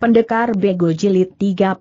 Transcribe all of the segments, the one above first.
Pendekar Bego Jilid 31.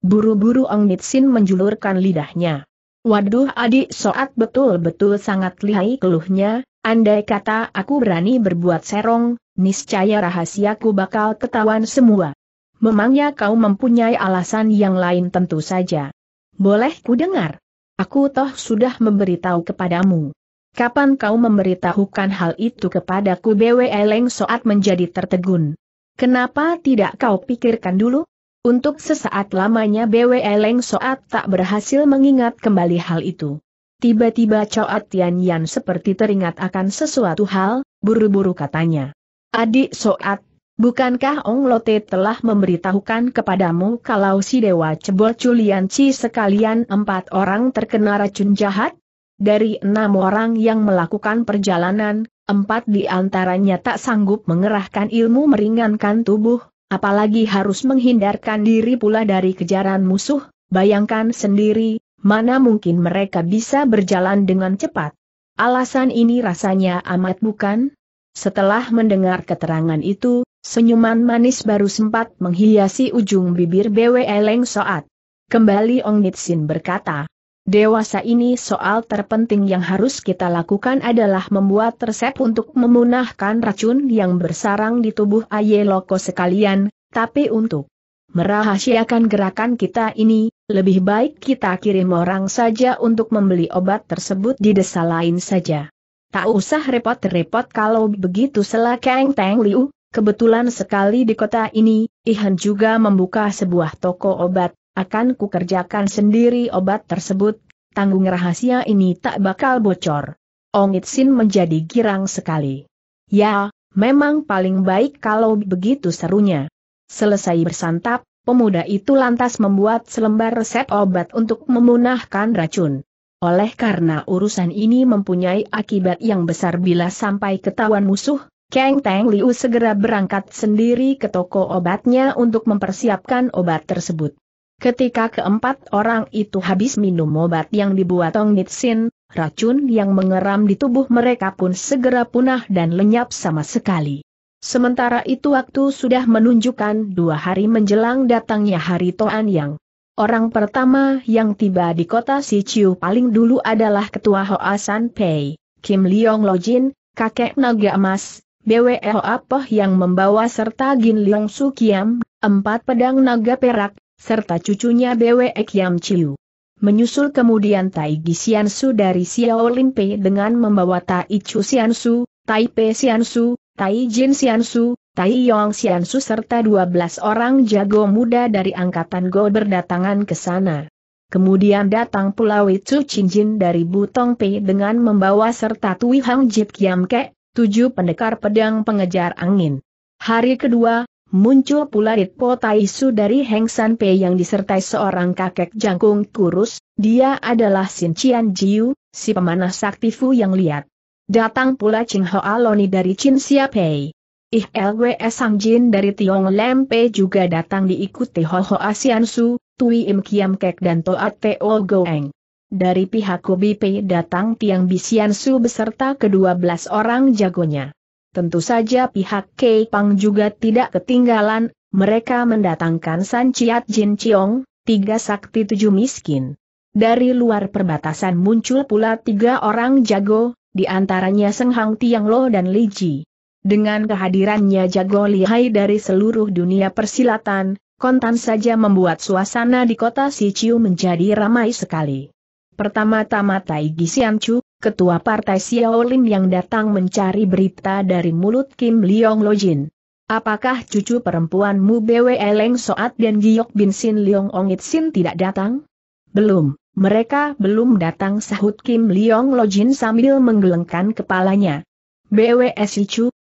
Buru-buru Ong Nitsin menjulurkan lidahnya. Waduh adik soat betul-betul sangat lihai keluhnya, andai kata aku berani berbuat serong, niscaya rahasiaku bakal ketahuan semua. Memangnya kau mempunyai alasan yang lain tentu saja. Boleh ku dengar? Aku toh sudah memberitahu kepadamu. Kapan kau memberitahukan hal itu kepadaku Bwe Leng Soat menjadi tertegun. Kenapa tidak kau pikirkan dulu? Untuk sesaat lamanya BW Leng Soat tak berhasil mengingat kembali hal itu. Tiba-tiba Coat Tian Yan seperti teringat akan sesuatu hal, buru-buru katanya. Adik Soat, bukankah Ong Lote telah memberitahukan kepadamu kalau si Dewa Cebol Culian Ci sekalian empat orang terkena racun jahat? Dari enam orang yang melakukan perjalanan, Empat di antaranya tak sanggup mengerahkan ilmu meringankan tubuh, apalagi harus menghindarkan diri pula dari kejaran musuh, bayangkan sendiri, mana mungkin mereka bisa berjalan dengan cepat. Alasan ini rasanya amat bukan? Setelah mendengar keterangan itu, senyuman manis baru sempat menghiasi ujung bibir Bwe Leng Soat. Kembali Ong Nitsin berkata, Dewasa ini soal terpenting yang harus kita lakukan adalah membuat resep untuk memunahkan racun yang bersarang di tubuh Aye Loko sekalian, tapi untuk merahasiakan gerakan kita ini, lebih baik kita kirim orang saja untuk membeli obat tersebut di desa lain saja. Tak usah repot-repot kalau begitu selah Kang Teng Liu, kebetulan sekali di kota ini, Ihan juga membuka sebuah toko obat, akan kukerjakan sendiri obat tersebut, tanggung rahasia ini tak bakal bocor. Ong Itsin menjadi girang sekali. Ya, memang paling baik kalau begitu serunya. Selesai bersantap, pemuda itu lantas membuat selembar resep obat untuk memunahkan racun. Oleh karena urusan ini mempunyai akibat yang besar bila sampai ketahuan musuh, Kang Teng Liu segera berangkat sendiri ke toko obatnya untuk mempersiapkan obat tersebut. Ketika keempat orang itu habis minum obat yang dibuat Tong Nitsin, racun yang mengeram di tubuh mereka pun segera punah dan lenyap sama sekali. Sementara itu waktu sudah menunjukkan dua hari menjelang datangnya hari Toan Yang. Orang pertama yang tiba di kota Siciu paling dulu adalah Ketua Hoa San Pei, Kim Leong Lojin, kakek naga emas, BWE Hoa Poh yang membawa serta Gin Leong Sukiam, empat pedang naga perak, serta cucunya Bwe Kiam Chiu. Menyusul kemudian Tai Gi Xiansu dari Xiao Pei dengan membawa Tai Chu Xiansu, Tai Pe Xiansu, Tai Jin Xiansu, Tai Yong Xiansu serta 12 orang jago muda dari angkatan Go berdatangan ke sana. Kemudian datang pula Wei Chu Jin dari Butong Pei dengan membawa serta Tui Hang Jit Kiam Ke, tujuh pendekar pedang pengejar angin. Hari kedua, muncul pula Ritpo Taisu dari Heng San Pei yang disertai seorang kakek jangkung kurus, dia adalah Sin Cian Jiu, si pemanah sakti Fu yang lihat. Datang pula Ching Ho Aloni dari Chin Sia Pei. Ih LWS Sang Jin dari Tiong Pe juga datang diikuti Ho Ho Asian Su, Tui Im Kiam Kek dan Toa Teo Goeng. Dari pihak Kobi Pei datang Tiang Bisian Su beserta kedua belas orang jagonya. Tentu saja pihak Kei Pang juga tidak ketinggalan, mereka mendatangkan San Chiat Jin Chiong, tiga sakti tujuh miskin. Dari luar perbatasan muncul pula tiga orang jago, di antaranya Seng Hang Tiang Lo dan Li Ji. Dengan kehadirannya jago lihai dari seluruh dunia persilatan, kontan saja membuat suasana di kota Sichiu menjadi ramai sekali. Pertama-tama Tai Chu ketua partai Xiaolin yang datang mencari berita dari mulut Kim Leong Jin. Apakah cucu perempuanmu BW Eleng Soat dan Giyok Bin Sin Leong Ongit Sin tidak datang? Belum, mereka belum datang sahut Kim Leong Jin sambil menggelengkan kepalanya. BW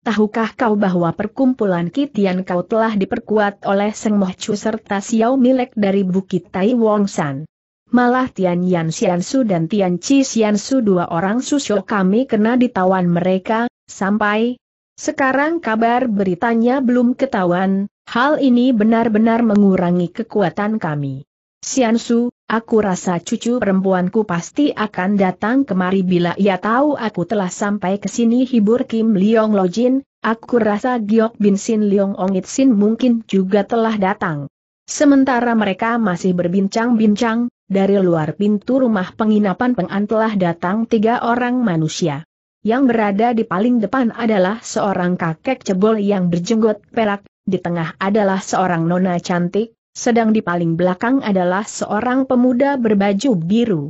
tahukah kau bahwa perkumpulan Kitian kau telah diperkuat oleh Seng Moh Chu serta Xiao Milek dari Bukit Tai Wong San? Malah Tian Yan Xiansu dan Tian Chi Xiansu dua orang susuk kami kena ditawan mereka, sampai sekarang kabar beritanya belum ketahuan, hal ini benar-benar mengurangi kekuatan kami. Xiansu, aku rasa cucu perempuanku pasti akan datang kemari bila ia tahu aku telah sampai ke sini hibur Kim Leong Lojin, aku rasa Giok Bin Sin Leong Ongit Sin mungkin juga telah datang. Sementara mereka masih berbincang-bincang, dari luar pintu rumah penginapan Pengan telah datang tiga orang manusia. Yang berada di paling depan adalah seorang kakek cebol yang berjenggot perak, di tengah adalah seorang nona cantik, sedang di paling belakang adalah seorang pemuda berbaju biru.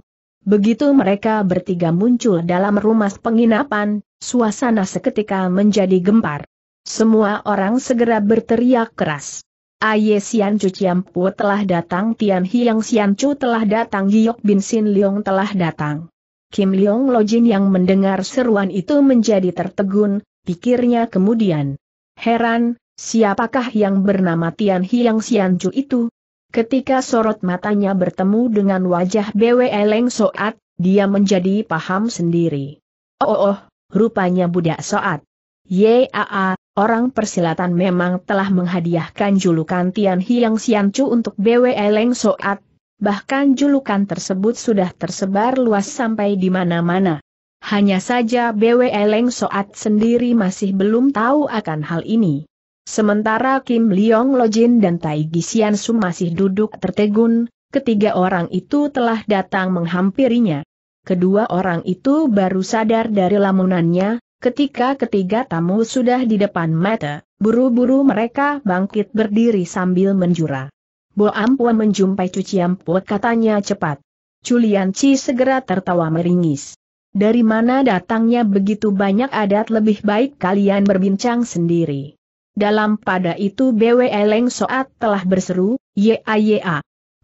Begitu mereka bertiga muncul dalam rumah penginapan, suasana seketika menjadi gempar. Semua orang segera berteriak keras. Aye Sian Chu Pu telah datang Tian Hiang Sian Chu telah datang Giyok Bin Sin Leong telah datang. Kim Leong Lojin yang mendengar seruan itu menjadi tertegun, pikirnya kemudian. Heran, siapakah yang bernama Tian Hiang Sian Chu itu? Ketika sorot matanya bertemu dengan wajah Bwe Leng Soat, dia menjadi paham sendiri. Oh, oh, oh rupanya budak Soat. Yaa, Orang persilatan memang telah menghadiahkan julukan Tian Hiang Chu untuk BW Leng Soat, bahkan julukan tersebut sudah tersebar luas sampai di mana-mana. Hanya saja BW Leng Soat sendiri masih belum tahu akan hal ini. Sementara Kim Leong Lojin dan Tai Sian Su masih duduk tertegun, ketiga orang itu telah datang menghampirinya. Kedua orang itu baru sadar dari lamunannya, Ketika ketiga tamu sudah di depan mata, buru-buru mereka bangkit berdiri sambil menjura. Bo Ampua menjumpai Cuci Ampua katanya cepat. Culian Ci segera tertawa meringis. Dari mana datangnya begitu banyak adat lebih baik kalian berbincang sendiri. Dalam pada itu BW Eleng Soat telah berseru, Ya.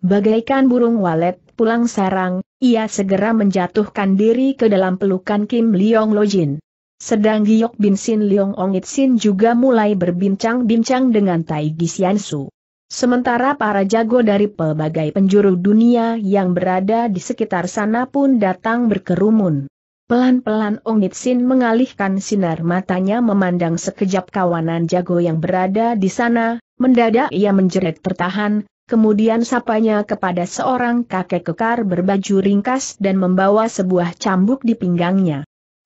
Bagaikan burung walet pulang sarang, ia segera menjatuhkan diri ke dalam pelukan Kim Leong Lojin. Sedang Giok Bin Sin Leong Ongit Sin juga mulai berbincang-bincang dengan Tai Gisian Su. Sementara para jago dari pelbagai penjuru dunia yang berada di sekitar sana pun datang berkerumun. Pelan-pelan Ongit Sin mengalihkan sinar matanya memandang sekejap kawanan jago yang berada di sana, mendadak ia menjerit tertahan, kemudian sapanya kepada seorang kakek kekar berbaju ringkas dan membawa sebuah cambuk di pinggangnya.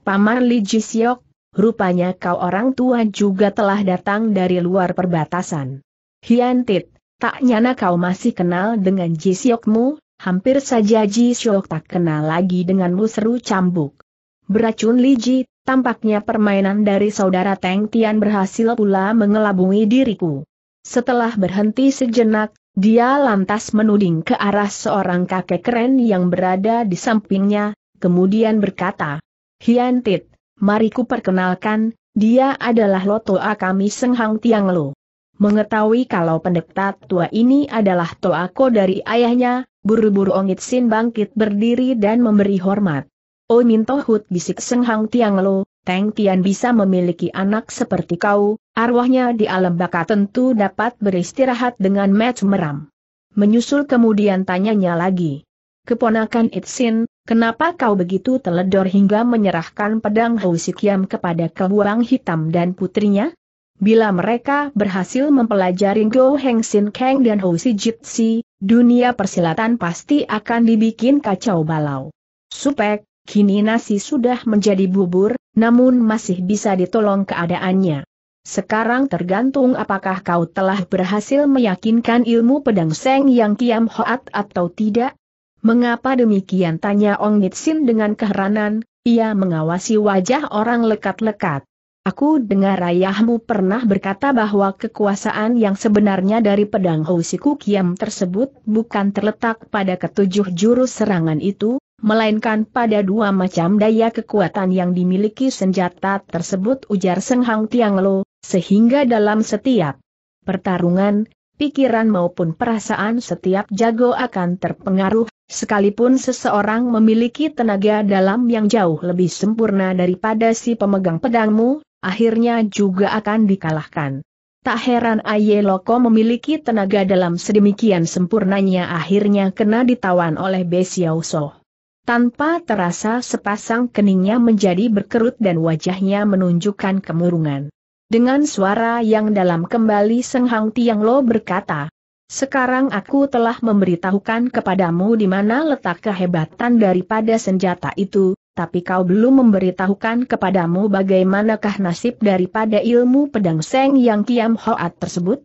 Paman Li Jisiok, rupanya kau orang tua juga telah datang dari luar perbatasan. Hiantit, tak nyana kau masih kenal dengan Jisiokmu, hampir saja Jisiok tak kenal lagi denganmu seru cambuk. Beracun Li Ji, tampaknya permainan dari saudara Teng Tian berhasil pula mengelabungi diriku. Setelah berhenti sejenak, dia lantas menuding ke arah seorang kakek keren yang berada di sampingnya, kemudian berkata, Hian Tit, mari ku perkenalkan, dia adalah Lotoa kami Senghang Tiang Lu. Mengetahui kalau pendekta tua ini adalah toa Toako dari ayahnya, buru-buru Ongit Sin bangkit berdiri dan memberi hormat. Oh Min Tohut bisik Senghang Tiang Lu, Teng Tian bisa memiliki anak seperti kau, arwahnya di alam baka tentu dapat beristirahat dengan match meram. Menyusul kemudian tanyanya lagi. Keponakan Itsin, Kenapa kau begitu teledor hingga menyerahkan pedang Housikiam kepada kebuang hitam dan putrinya? Bila mereka berhasil mempelajari Go Heng Sin Kang dan Si Jitsi, dunia persilatan pasti akan dibikin kacau balau. Supek, kini nasi sudah menjadi bubur, namun masih bisa ditolong keadaannya. Sekarang tergantung apakah kau telah berhasil meyakinkan ilmu pedang Seng Yang Kiam Hoat atau tidak, Mengapa demikian tanya Ong Nitsin dengan keheranan, ia mengawasi wajah orang lekat-lekat. Aku dengar ayahmu pernah berkata bahwa kekuasaan yang sebenarnya dari pedang Housiku Kiam tersebut bukan terletak pada ketujuh jurus serangan itu, melainkan pada dua macam daya kekuatan yang dimiliki senjata tersebut ujar Seng Hang Tiang Lo, sehingga dalam setiap pertarungan, pikiran maupun perasaan setiap jago akan terpengaruh Sekalipun seseorang memiliki tenaga dalam yang jauh lebih sempurna daripada si pemegang pedangmu, akhirnya juga akan dikalahkan. Tak heran Aye Loko memiliki tenaga dalam sedemikian sempurnanya akhirnya kena ditawan oleh Xiao So. Tanpa terasa sepasang keningnya menjadi berkerut dan wajahnya menunjukkan kemurungan. Dengan suara yang dalam kembali Seng Hang Tiang Lo berkata, sekarang aku telah memberitahukan kepadamu di mana letak kehebatan daripada senjata itu, tapi kau belum memberitahukan kepadamu bagaimanakah nasib daripada ilmu pedang Seng Yang Kiam Hoat tersebut.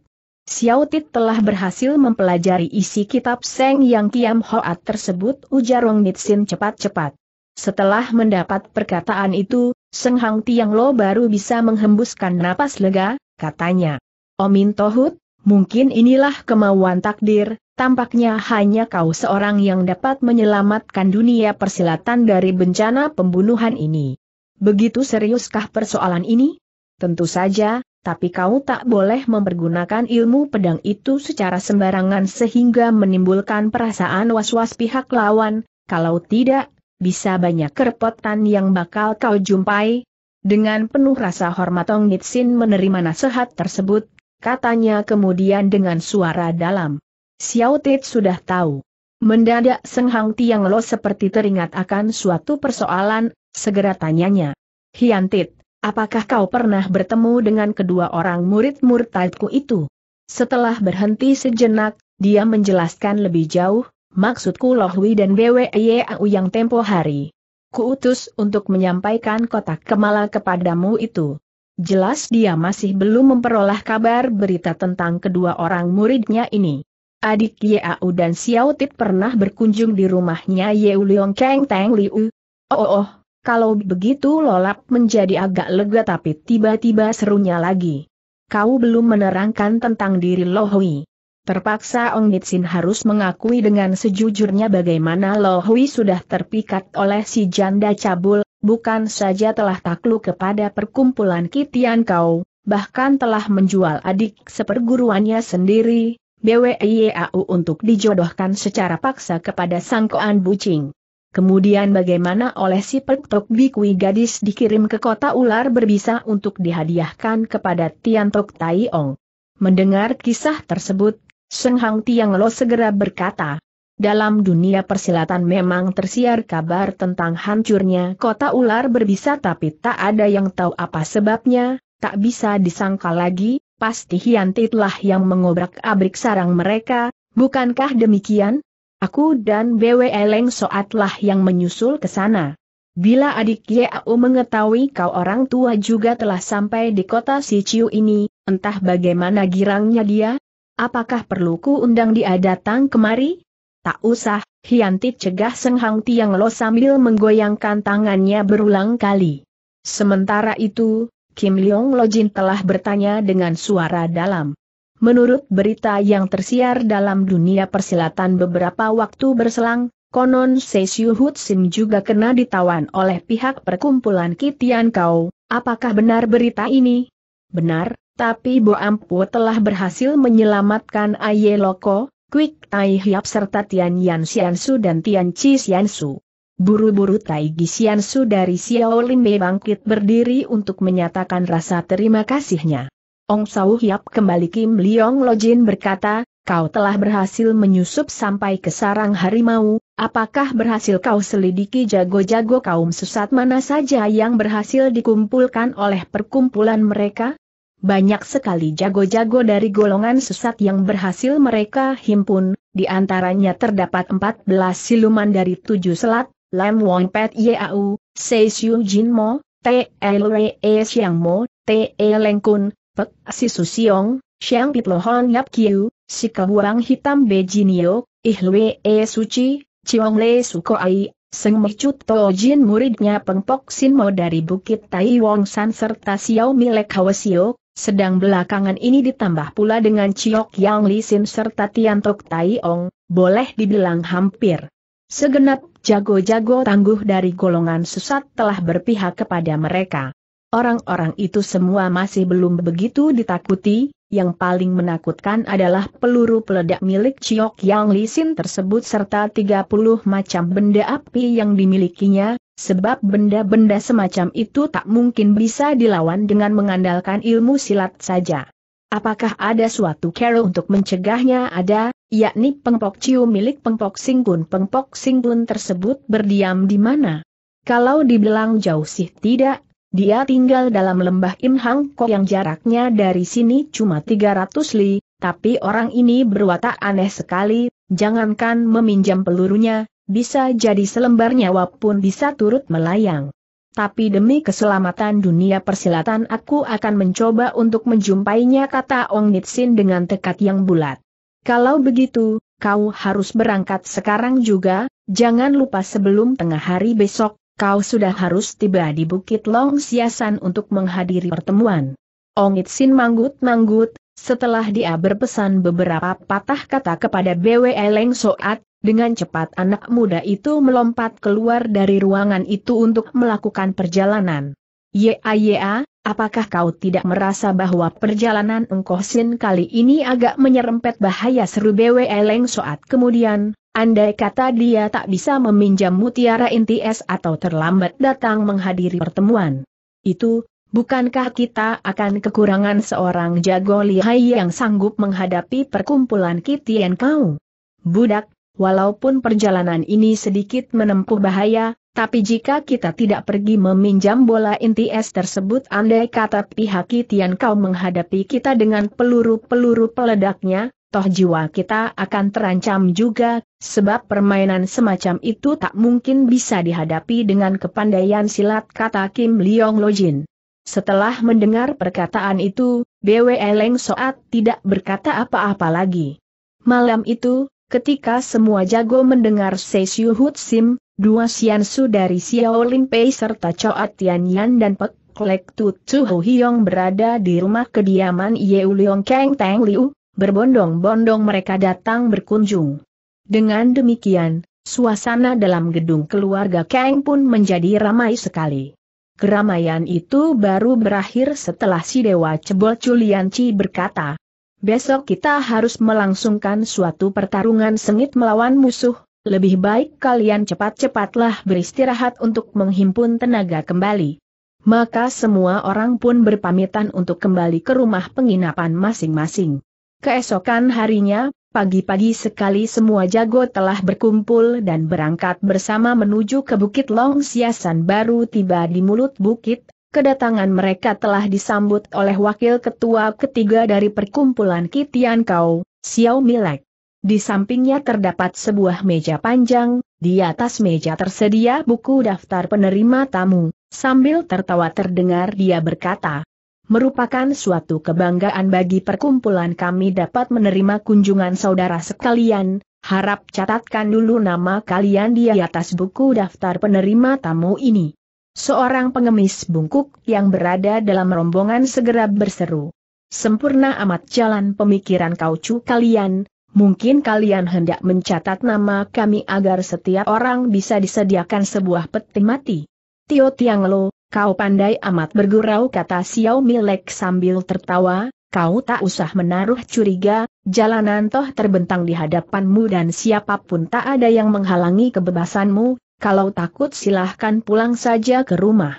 Xiao Tit telah berhasil mempelajari isi kitab Seng Yang Kiam Hoat tersebut ujar Rong Nitsin cepat-cepat. Setelah mendapat perkataan itu, Seng Hang Tiang Lo baru bisa menghembuskan napas lega, katanya. Omin Tohut, Mungkin inilah kemauan takdir, tampaknya hanya kau seorang yang dapat menyelamatkan dunia persilatan dari bencana pembunuhan ini. Begitu seriuskah persoalan ini? Tentu saja, tapi kau tak boleh mempergunakan ilmu pedang itu secara sembarangan sehingga menimbulkan perasaan was-was pihak lawan, kalau tidak, bisa banyak kerepotan yang bakal kau jumpai. Dengan penuh rasa hormat Ong Nitsin menerima nasihat tersebut, katanya kemudian dengan suara dalam. Xiao Tit sudah tahu. Mendadak Seng Hang Tiang Lo seperti teringat akan suatu persoalan, segera tanyanya. Hian Tit, apakah kau pernah bertemu dengan kedua orang murid murtadku itu? Setelah berhenti sejenak, dia menjelaskan lebih jauh, maksudku Wei dan BWYAU yang tempo hari. Kuutus untuk menyampaikan kotak kemala kepadamu itu jelas dia masih belum memperoleh kabar berita tentang kedua orang muridnya ini. Adik Yeau dan Xiao Tit pernah berkunjung di rumahnya Yeu Leong Kang Tang Liu. Oh, oh, oh, kalau begitu lolap menjadi agak lega tapi tiba-tiba serunya lagi. Kau belum menerangkan tentang diri Lo Hui. Terpaksa Ong Nitsin harus mengakui dengan sejujurnya bagaimana Lo Hui sudah terpikat oleh si janda cabul, bukan saja telah takluk kepada perkumpulan Kitian Kau, bahkan telah menjual adik seperguruannya sendiri, BWIAU untuk dijodohkan secara paksa kepada sangkoan bucing. Kemudian bagaimana oleh si Pertok Bikwi gadis dikirim ke kota ular berbisa untuk dihadiahkan kepada Tian Tok Tai Ong. Mendengar kisah tersebut, Seng Hang Tiang Lo segera berkata, dalam dunia persilatan memang tersiar kabar tentang hancurnya kota ular berbisa tapi tak ada yang tahu apa sebabnya, tak bisa disangka lagi, pasti Hianti telah yang mengobrak-abrik sarang mereka, bukankah demikian? Aku dan BW Eleng Soatlah yang menyusul ke sana. Bila adik Yau mengetahui kau orang tua juga telah sampai di kota Siciu ini, entah bagaimana girangnya dia, apakah perlu ku undang dia datang kemari? Tak usah, Hianti cegah Seng Hang Tiang Lo sambil menggoyangkan tangannya berulang kali. Sementara itu, Kim Leong Lojin telah bertanya dengan suara dalam. Menurut berita yang tersiar dalam dunia persilatan beberapa waktu berselang, konon Seisyu Hut Sim juga kena ditawan oleh pihak perkumpulan Kitian Kau. Apakah benar berita ini? Benar, tapi Bo Ampu telah berhasil menyelamatkan Aye Loko, Quick Tai Hiap serta Tian Yan Xiansu dan Tian Chi Xiansu. Buru-buru Tai Gi Xiansu dari Xiaolin Mei bangkit berdiri untuk menyatakan rasa terima kasihnya. Ong Sau Hiap kembali Kim Liong Lojin berkata, kau telah berhasil menyusup sampai ke sarang harimau, apakah berhasil kau selidiki jago-jago kaum sesat mana saja yang berhasil dikumpulkan oleh perkumpulan mereka? Banyak sekali jago-jago dari golongan sesat yang berhasil mereka himpun, di antaranya terdapat 14 siluman dari tujuh selat, Lam Wong Pet Yau, Sei Xiu Jin Mo, T. L. Re E Mo, T. E Leng Kun, Pek Si Su Siong, Siang Pit Lo Hon Yap Kiu, Si Kehuang Hitam Be Jinio, Ih Lwe E Suci, Chiong Le Suko Ai, Seng Mecut To Jin muridnya Pengpok Sin Mo dari Bukit Tai Wong San serta Xiao Milek Siok. Sedang belakangan ini ditambah pula dengan Ciok Yang Li serta Tiantok Tok Tai Ong, boleh dibilang hampir. Segenap jago-jago tangguh dari golongan susat telah berpihak kepada mereka. Orang-orang itu semua masih belum begitu ditakuti, yang paling menakutkan adalah peluru peledak milik Ciok Yang Li tersebut serta 30 macam benda api yang dimilikinya, Sebab benda-benda semacam itu tak mungkin bisa dilawan dengan mengandalkan ilmu silat saja. Apakah ada suatu cara untuk mencegahnya ada, yakni pengpok ciu milik pengpok singgun. Pengpok singgun tersebut berdiam di mana? Kalau dibilang jauh sih tidak, dia tinggal dalam lembah Im Kok yang jaraknya dari sini cuma 300 li, tapi orang ini berwatak aneh sekali, jangankan meminjam pelurunya, bisa jadi selembar nyawa pun bisa turut melayang. Tapi demi keselamatan dunia persilatan aku akan mencoba untuk menjumpainya kata Ong Nitsin dengan tekad yang bulat. Kalau begitu, kau harus berangkat sekarang juga, jangan lupa sebelum tengah hari besok, kau sudah harus tiba di Bukit Long Siasan untuk menghadiri pertemuan. Ong Nitsin manggut-manggut, setelah dia berpesan beberapa patah kata kepada BWE Leng Soat, dengan cepat anak muda itu melompat keluar dari ruangan itu untuk melakukan perjalanan. Ya ya, apakah kau tidak merasa bahwa perjalanan sin kali ini agak menyerempet bahaya seru BW Eleng Soat kemudian, andai kata dia tak bisa meminjam mutiara inti atau terlambat datang menghadiri pertemuan. Itu, bukankah kita akan kekurangan seorang jago lihai yang sanggup menghadapi perkumpulan kitian kau? Budak, Walaupun perjalanan ini sedikit menempuh bahaya, tapi jika kita tidak pergi meminjam bola inti es tersebut andai kata pihak Kitian kau menghadapi kita dengan peluru-peluru peledaknya, toh jiwa kita akan terancam juga, sebab permainan semacam itu tak mungkin bisa dihadapi dengan kepandaian silat kata Kim Leong Lojin. Setelah mendengar perkataan itu, BW Leng Soat tidak berkata apa-apa lagi. Malam itu, Ketika semua jago mendengar Seisiu Hut Sim, dua Siansu dari Xiaolin Pei serta Choa Tianyan dan Pek Klek Tu Chu Hiong berada di rumah kediaman Yeu Leong Kang Tang Liu, berbondong-bondong mereka datang berkunjung. Dengan demikian, suasana dalam gedung keluarga Kang pun menjadi ramai sekali. Keramaian itu baru berakhir setelah si Dewa Cebol Chulianci berkata, Besok kita harus melangsungkan suatu pertarungan sengit melawan musuh, lebih baik kalian cepat-cepatlah beristirahat untuk menghimpun tenaga kembali. Maka semua orang pun berpamitan untuk kembali ke rumah penginapan masing-masing. Keesokan harinya, pagi-pagi sekali semua jago telah berkumpul dan berangkat bersama menuju ke Bukit Long Siasan baru tiba di mulut bukit, kedatangan mereka telah disambut oleh wakil ketua ketiga dari perkumpulan Kitian Kau, Xiao Milek. Di sampingnya terdapat sebuah meja panjang, di atas meja tersedia buku daftar penerima tamu, sambil tertawa terdengar dia berkata, Merupakan suatu kebanggaan bagi perkumpulan kami dapat menerima kunjungan saudara sekalian, harap catatkan dulu nama kalian di atas buku daftar penerima tamu ini. Seorang pengemis bungkuk yang berada dalam rombongan segera berseru. Sempurna amat jalan pemikiran kau cu kalian, mungkin kalian hendak mencatat nama kami agar setiap orang bisa disediakan sebuah peti mati. Tio Tiang Lo, kau pandai amat bergurau kata Xiao Milek sambil tertawa, kau tak usah menaruh curiga, jalanan toh terbentang di hadapanmu dan siapapun tak ada yang menghalangi kebebasanmu, kalau takut silahkan pulang saja ke rumah.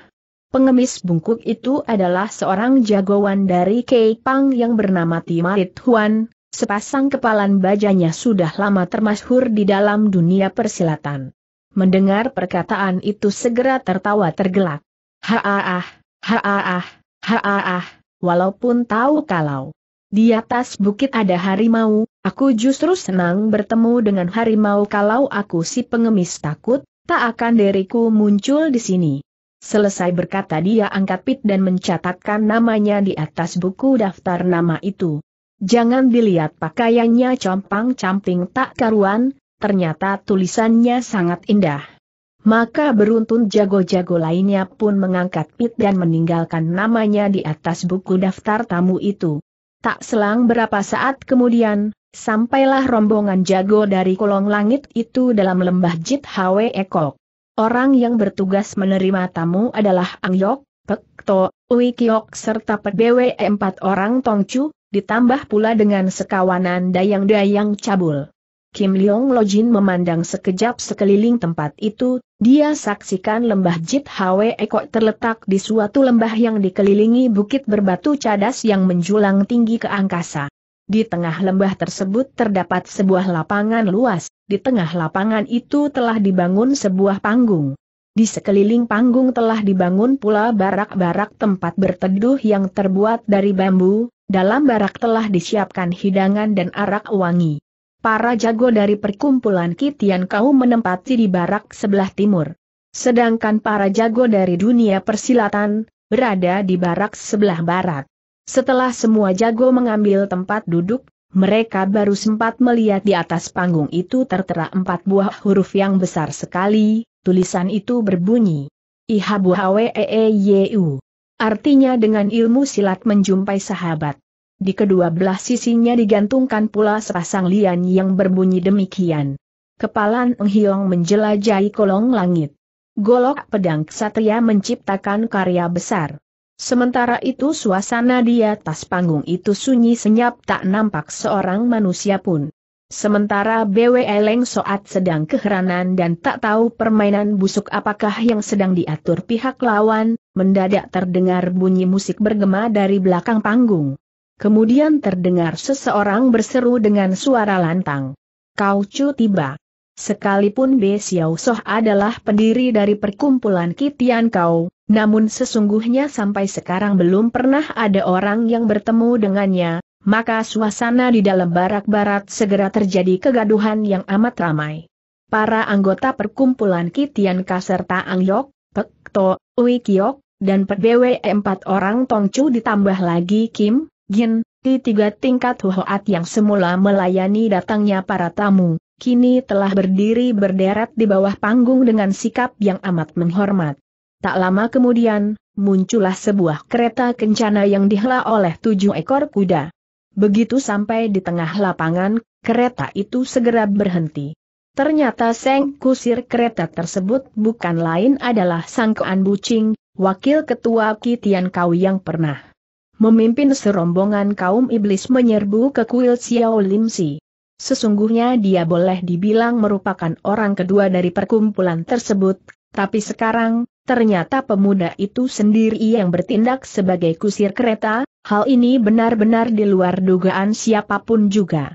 Pengemis bungkuk itu adalah seorang jagoan dari Keipang yang bernama Timarit Huan, sepasang kepalan bajanya sudah lama termasyhur di dalam dunia persilatan. Mendengar perkataan itu segera tertawa tergelak. Haaah, haaah, haaah, walaupun tahu kalau di atas bukit ada harimau, aku justru senang bertemu dengan harimau kalau aku si pengemis takut, tak akan deriku muncul di sini. Selesai berkata dia angkat pit dan mencatatkan namanya di atas buku daftar nama itu. Jangan dilihat pakaiannya compang-camping tak karuan, ternyata tulisannya sangat indah. Maka beruntun jago-jago lainnya pun mengangkat pit dan meninggalkan namanya di atas buku daftar tamu itu. Tak selang berapa saat kemudian, sampailah rombongan jago dari kolong langit itu dalam lembah Jit Hwe Ekok. Orang yang bertugas menerima tamu adalah Ang Yok, Pek To, Ui Kiok serta Pek BWE empat orang Tongcu, ditambah pula dengan sekawanan dayang-dayang cabul. Kim Leong Lojin memandang sekejap sekeliling tempat itu, dia saksikan lembah Jit Hwe Eko terletak di suatu lembah yang dikelilingi bukit berbatu cadas yang menjulang tinggi ke angkasa. Di tengah lembah tersebut terdapat sebuah lapangan luas, di tengah lapangan itu telah dibangun sebuah panggung. Di sekeliling panggung telah dibangun pula barak-barak tempat berteduh yang terbuat dari bambu, dalam barak telah disiapkan hidangan dan arak wangi para jago dari perkumpulan Kitian Kau menempati di barak sebelah timur. Sedangkan para jago dari dunia persilatan, berada di barak sebelah barat. Setelah semua jago mengambil tempat duduk, mereka baru sempat melihat di atas panggung itu tertera empat buah huruf yang besar sekali, tulisan itu berbunyi. Ihabu Ihabuhweeyu. Artinya dengan ilmu silat menjumpai sahabat. Di kedua belah sisinya digantungkan pula sepasang lian yang berbunyi demikian. Kepalan Enghiong menjelajahi kolong langit. Golok pedang ksatria menciptakan karya besar. Sementara itu suasana di atas panggung itu sunyi senyap tak nampak seorang manusia pun. Sementara BW Eleng Soat sedang keheranan dan tak tahu permainan busuk apakah yang sedang diatur pihak lawan, mendadak terdengar bunyi musik bergema dari belakang panggung. Kemudian terdengar seseorang berseru dengan suara lantang. Kau cu tiba. Sekalipun Be Xiao Soh adalah pendiri dari perkumpulan Kitian Kau, namun sesungguhnya sampai sekarang belum pernah ada orang yang bertemu dengannya, maka suasana di dalam barak-barat segera terjadi kegaduhan yang amat ramai. Para anggota perkumpulan Kitian Ka serta Ang Yok, Pek To, Ui Kiok, dan Pek Bwe empat orang Tong Chu ditambah lagi Kim, Gin, di tiga tingkat Hohoat yang semula melayani datangnya para tamu, kini telah berdiri berderet di bawah panggung dengan sikap yang amat menghormat. Tak lama kemudian, muncullah sebuah kereta kencana yang dihela oleh tujuh ekor kuda. Begitu sampai di tengah lapangan, kereta itu segera berhenti. Ternyata Seng Kusir kereta tersebut bukan lain adalah Sangkoan Bucing, wakil ketua Kitian Kau yang pernah memimpin serombongan kaum iblis menyerbu ke kuil Xiao Lim Si. Sesungguhnya dia boleh dibilang merupakan orang kedua dari perkumpulan tersebut, tapi sekarang, ternyata pemuda itu sendiri yang bertindak sebagai kusir kereta, hal ini benar-benar di luar dugaan siapapun juga.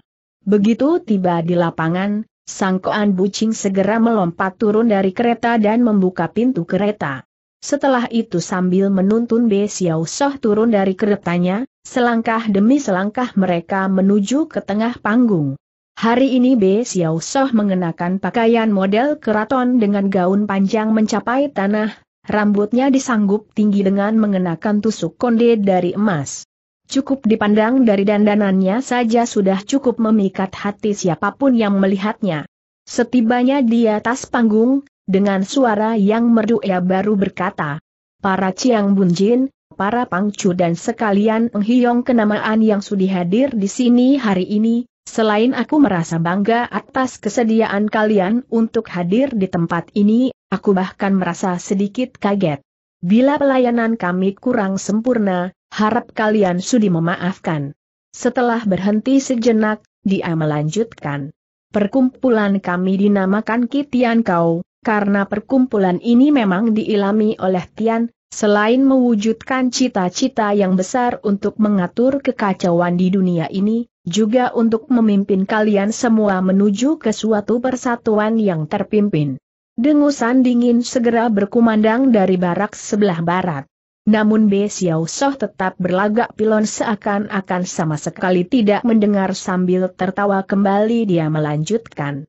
Begitu tiba di lapangan, Sangkoan Bucing segera melompat turun dari kereta dan membuka pintu kereta. Setelah itu sambil menuntun Be Xiao Soh turun dari keretanya, selangkah demi selangkah mereka menuju ke tengah panggung. Hari ini Be Xiao Soh mengenakan pakaian model keraton dengan gaun panjang mencapai tanah, rambutnya disanggup tinggi dengan mengenakan tusuk konde dari emas. Cukup dipandang dari dandanannya saja sudah cukup memikat hati siapapun yang melihatnya. Setibanya di atas panggung, dengan suara yang merdu ia baru berkata, Para Ciang Bunjin, para pangcu dan sekalian Enghiong kenamaan yang sudi hadir di sini hari ini, selain aku merasa bangga atas kesediaan kalian untuk hadir di tempat ini, aku bahkan merasa sedikit kaget. Bila pelayanan kami kurang sempurna, harap kalian sudi memaafkan. Setelah berhenti sejenak, dia melanjutkan. Perkumpulan kami dinamakan Kitian Kau, karena perkumpulan ini memang diilami oleh Tian, selain mewujudkan cita-cita yang besar untuk mengatur kekacauan di dunia ini, juga untuk memimpin kalian semua menuju ke suatu persatuan yang terpimpin. Dengusan dingin segera berkumandang dari barak sebelah barat. Namun Be Xiao Soh tetap berlagak pilon seakan-akan sama sekali tidak mendengar sambil tertawa kembali dia melanjutkan.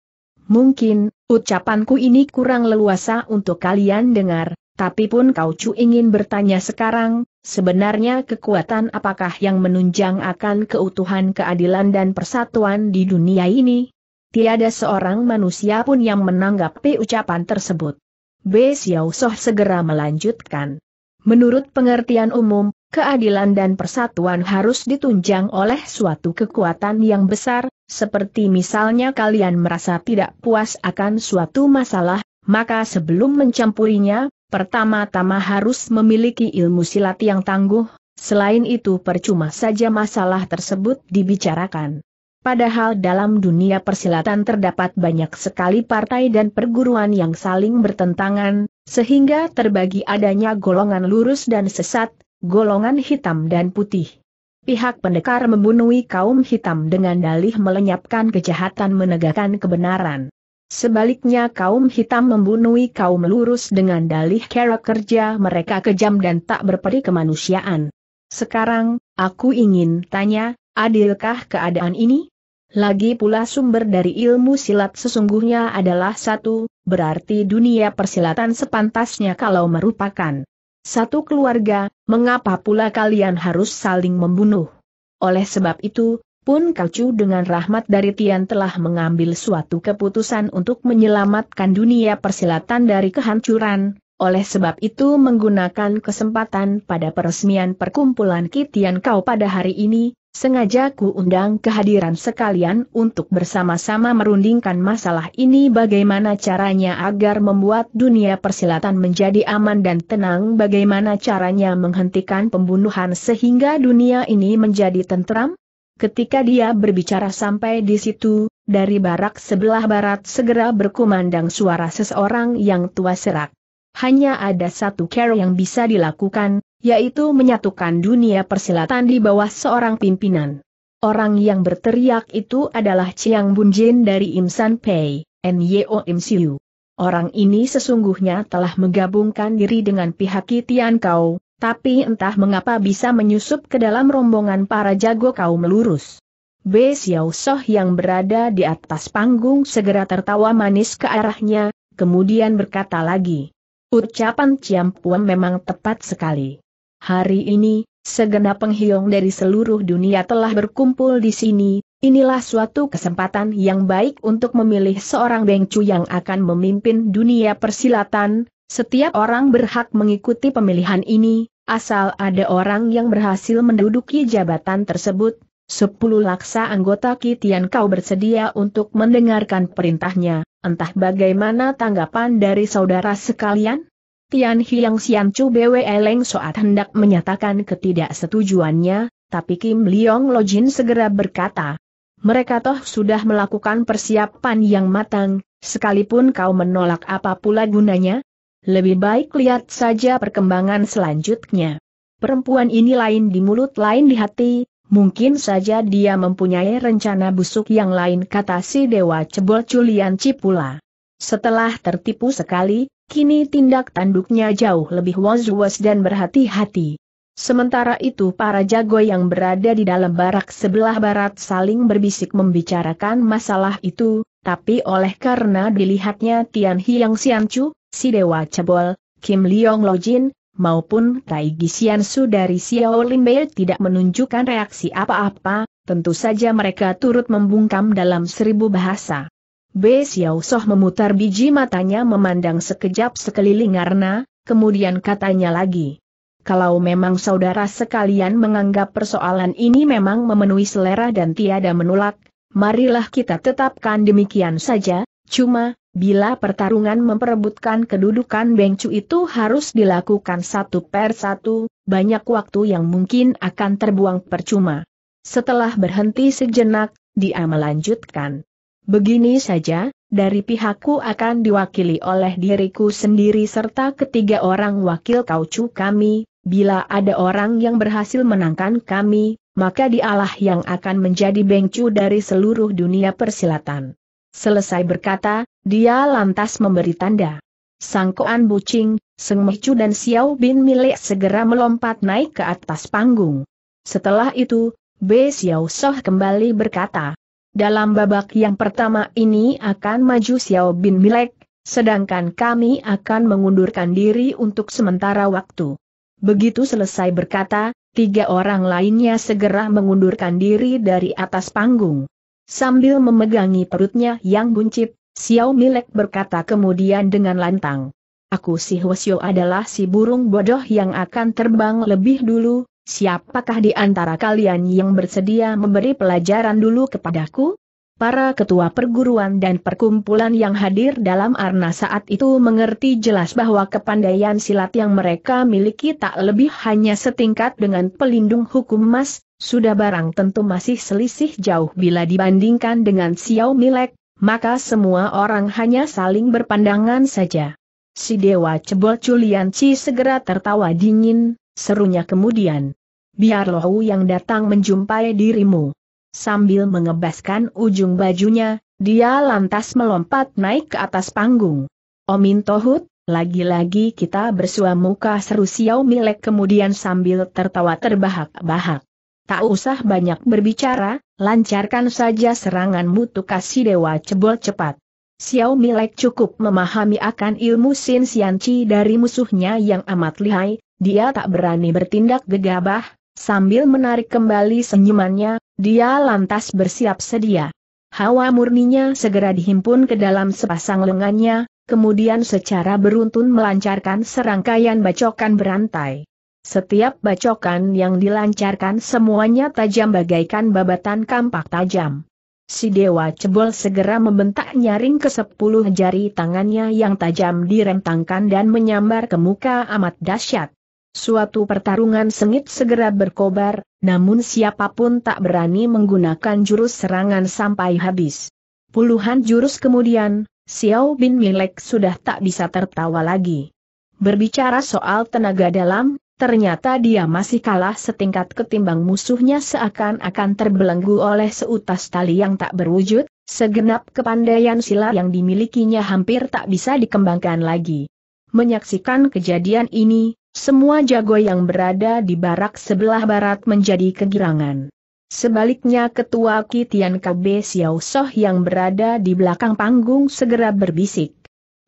Mungkin, ucapanku ini kurang leluasa untuk kalian dengar, tapi pun kau cu ingin bertanya sekarang, sebenarnya kekuatan apakah yang menunjang akan keutuhan keadilan dan persatuan di dunia ini? Tiada seorang manusia pun yang menanggapi ucapan tersebut. Be Xiao Soh segera melanjutkan. Menurut pengertian umum, keadilan dan persatuan harus ditunjang oleh suatu kekuatan yang besar, seperti misalnya kalian merasa tidak puas akan suatu masalah, maka sebelum mencampurinya, pertama-tama harus memiliki ilmu silat yang tangguh, selain itu percuma saja masalah tersebut dibicarakan. Padahal dalam dunia persilatan terdapat banyak sekali partai dan perguruan yang saling bertentangan, sehingga terbagi adanya golongan lurus dan sesat, golongan hitam dan putih. Pihak pendekar membunuhi kaum hitam dengan dalih melenyapkan kejahatan menegakkan kebenaran. Sebaliknya kaum hitam membunuhi kaum lurus dengan dalih cara kerja mereka kejam dan tak berperi kemanusiaan. Sekarang, aku ingin tanya, adilkah keadaan ini? Lagi pula sumber dari ilmu silat sesungguhnya adalah satu, berarti dunia persilatan sepantasnya kalau merupakan satu keluarga, mengapa pula kalian harus saling membunuh? Oleh sebab itu, pun Kacu dengan rahmat dari Tian telah mengambil suatu keputusan untuk menyelamatkan dunia persilatan dari kehancuran, oleh sebab itu menggunakan kesempatan pada peresmian perkumpulan Kitian Kau pada hari ini, Sengaja ku undang kehadiran sekalian untuk bersama-sama merundingkan masalah ini bagaimana caranya agar membuat dunia persilatan menjadi aman dan tenang bagaimana caranya menghentikan pembunuhan sehingga dunia ini menjadi tentram? Ketika dia berbicara sampai di situ, dari barak sebelah barat segera berkumandang suara seseorang yang tua serak. Hanya ada satu care yang bisa dilakukan, yaitu menyatukan dunia persilatan di bawah seorang pimpinan. Orang yang berteriak itu adalah Chiang Bunjin dari Imsan Pei, Nyo Im Siu. Orang ini sesungguhnya telah menggabungkan diri dengan pihak Kitian Kau, tapi entah mengapa bisa menyusup ke dalam rombongan para jago kau melurus B. Xiao Soh yang berada di atas panggung segera tertawa manis ke arahnya, kemudian berkata lagi. Ucapan Ciampuan memang tepat sekali. Hari ini, segenap penghiong dari seluruh dunia telah berkumpul di sini, inilah suatu kesempatan yang baik untuk memilih seorang Bengcu yang akan memimpin dunia persilatan, setiap orang berhak mengikuti pemilihan ini, asal ada orang yang berhasil menduduki jabatan tersebut, Sepuluh laksa anggota Kitian kau bersedia untuk mendengarkan perintahnya, entah bagaimana tanggapan dari saudara sekalian? Tian Hiang Sian Chu Bwe Leng Soat hendak menyatakan ketidaksetujuannya, tapi Kim Leong Lojin segera berkata, mereka toh sudah melakukan persiapan yang matang, sekalipun kau menolak apa pula gunanya? Lebih baik lihat saja perkembangan selanjutnya. Perempuan ini lain di mulut lain di hati, mungkin saja dia mempunyai rencana busuk yang lain kata si Dewa Cebol Culian Cipula. Setelah tertipu sekali, Kini tindak tanduknya jauh lebih was-was dan berhati-hati. Sementara itu para jago yang berada di dalam barak sebelah barat saling berbisik membicarakan masalah itu, tapi oleh karena dilihatnya Tian Hiang Siancu, si Dewa Cebol, Kim Leong Lojin, maupun Tai Gisian dari Xiao Limbei tidak menunjukkan reaksi apa-apa, tentu saja mereka turut membungkam dalam seribu bahasa. B. Xiao Soh memutar biji matanya memandang sekejap sekeliling karena, kemudian katanya lagi. Kalau memang saudara sekalian menganggap persoalan ini memang memenuhi selera dan tiada menolak, marilah kita tetapkan demikian saja, cuma, bila pertarungan memperebutkan kedudukan Bengcu itu harus dilakukan satu per satu, banyak waktu yang mungkin akan terbuang percuma. Setelah berhenti sejenak, dia melanjutkan. Begini saja, dari pihakku akan diwakili oleh diriku sendiri serta ketiga orang wakil kaucu kami, bila ada orang yang berhasil menangkan kami, maka dialah yang akan menjadi bengcu dari seluruh dunia persilatan. Selesai berkata, dia lantas memberi tanda. Sangkoan Bucing, Seng Mechu dan Xiao Bin milik segera melompat naik ke atas panggung. Setelah itu, Be Xiao Soh kembali berkata, dalam babak yang pertama ini akan maju Xiao Bin Milek, sedangkan kami akan mengundurkan diri untuk sementara waktu. Begitu selesai berkata, tiga orang lainnya segera mengundurkan diri dari atas panggung. Sambil memegangi perutnya yang buncit, Xiao Milek berkata kemudian dengan lantang. Aku si Hwasyo adalah si burung bodoh yang akan terbang lebih dulu, Siapakah di antara kalian yang bersedia memberi pelajaran dulu kepadaku? Para ketua perguruan dan perkumpulan yang hadir dalam arna saat itu mengerti jelas bahwa kepandaian silat yang mereka miliki tak lebih hanya setingkat dengan pelindung hukum emas. sudah barang tentu masih selisih jauh bila dibandingkan dengan Xiao Milek, maka semua orang hanya saling berpandangan saja. Si Dewa Cebol Ci segera tertawa dingin, serunya kemudian biar lohu yang datang menjumpai dirimu. Sambil mengebaskan ujung bajunya, dia lantas melompat naik ke atas panggung. Omin Tohut, lagi-lagi kita bersua muka seru Xiao Milek kemudian sambil tertawa terbahak-bahak. Tak usah banyak berbicara, lancarkan saja seranganmu kasih dewa cebol cepat. Xiao Milek cukup memahami akan ilmu Sin Xianqi dari musuhnya yang amat lihai, dia tak berani bertindak gegabah, Sambil menarik kembali senyumannya, dia lantas bersiap sedia. Hawa murninya segera dihimpun ke dalam sepasang lengannya, kemudian secara beruntun melancarkan serangkaian bacokan berantai. Setiap bacokan yang dilancarkan semuanya tajam bagaikan babatan kampak tajam. Si dewa cebol segera membentak nyaring ke sepuluh jari tangannya yang tajam direntangkan dan menyambar ke muka amat dahsyat. Suatu pertarungan sengit segera berkobar, namun siapapun tak berani menggunakan jurus serangan sampai habis. Puluhan jurus kemudian, Xiao Bin Milek sudah tak bisa tertawa lagi. Berbicara soal tenaga dalam, ternyata dia masih kalah setingkat ketimbang musuhnya seakan-akan terbelenggu oleh seutas tali yang tak berwujud, segenap kepandaian silat yang dimilikinya hampir tak bisa dikembangkan lagi. Menyaksikan kejadian ini, semua jago yang berada di barak sebelah barat menjadi kegirangan. Sebaliknya ketua Kitian KB Xiao Soh yang berada di belakang panggung segera berbisik.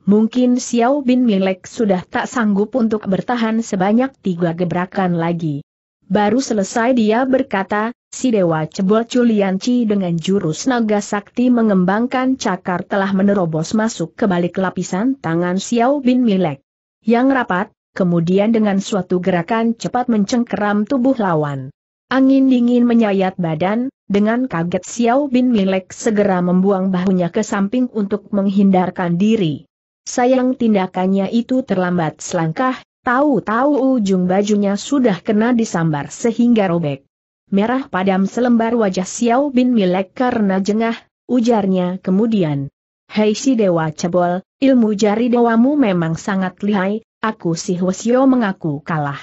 Mungkin Xiao Bin Milek sudah tak sanggup untuk bertahan sebanyak tiga gebrakan lagi. Baru selesai dia berkata, si Dewa Cebol Culianci dengan jurus naga sakti mengembangkan cakar telah menerobos masuk ke balik lapisan tangan Xiao Bin Milek. Yang rapat, kemudian dengan suatu gerakan cepat mencengkeram tubuh lawan. Angin dingin menyayat badan, dengan kaget Xiao Bin Milek segera membuang bahunya ke samping untuk menghindarkan diri. Sayang tindakannya itu terlambat selangkah, tahu-tahu ujung bajunya sudah kena disambar sehingga robek. Merah padam selembar wajah Xiao Bin Milek karena jengah, ujarnya kemudian. Hei si Dewa Cebol, ilmu jari dewamu memang sangat lihai, aku si Hwasyo mengaku kalah.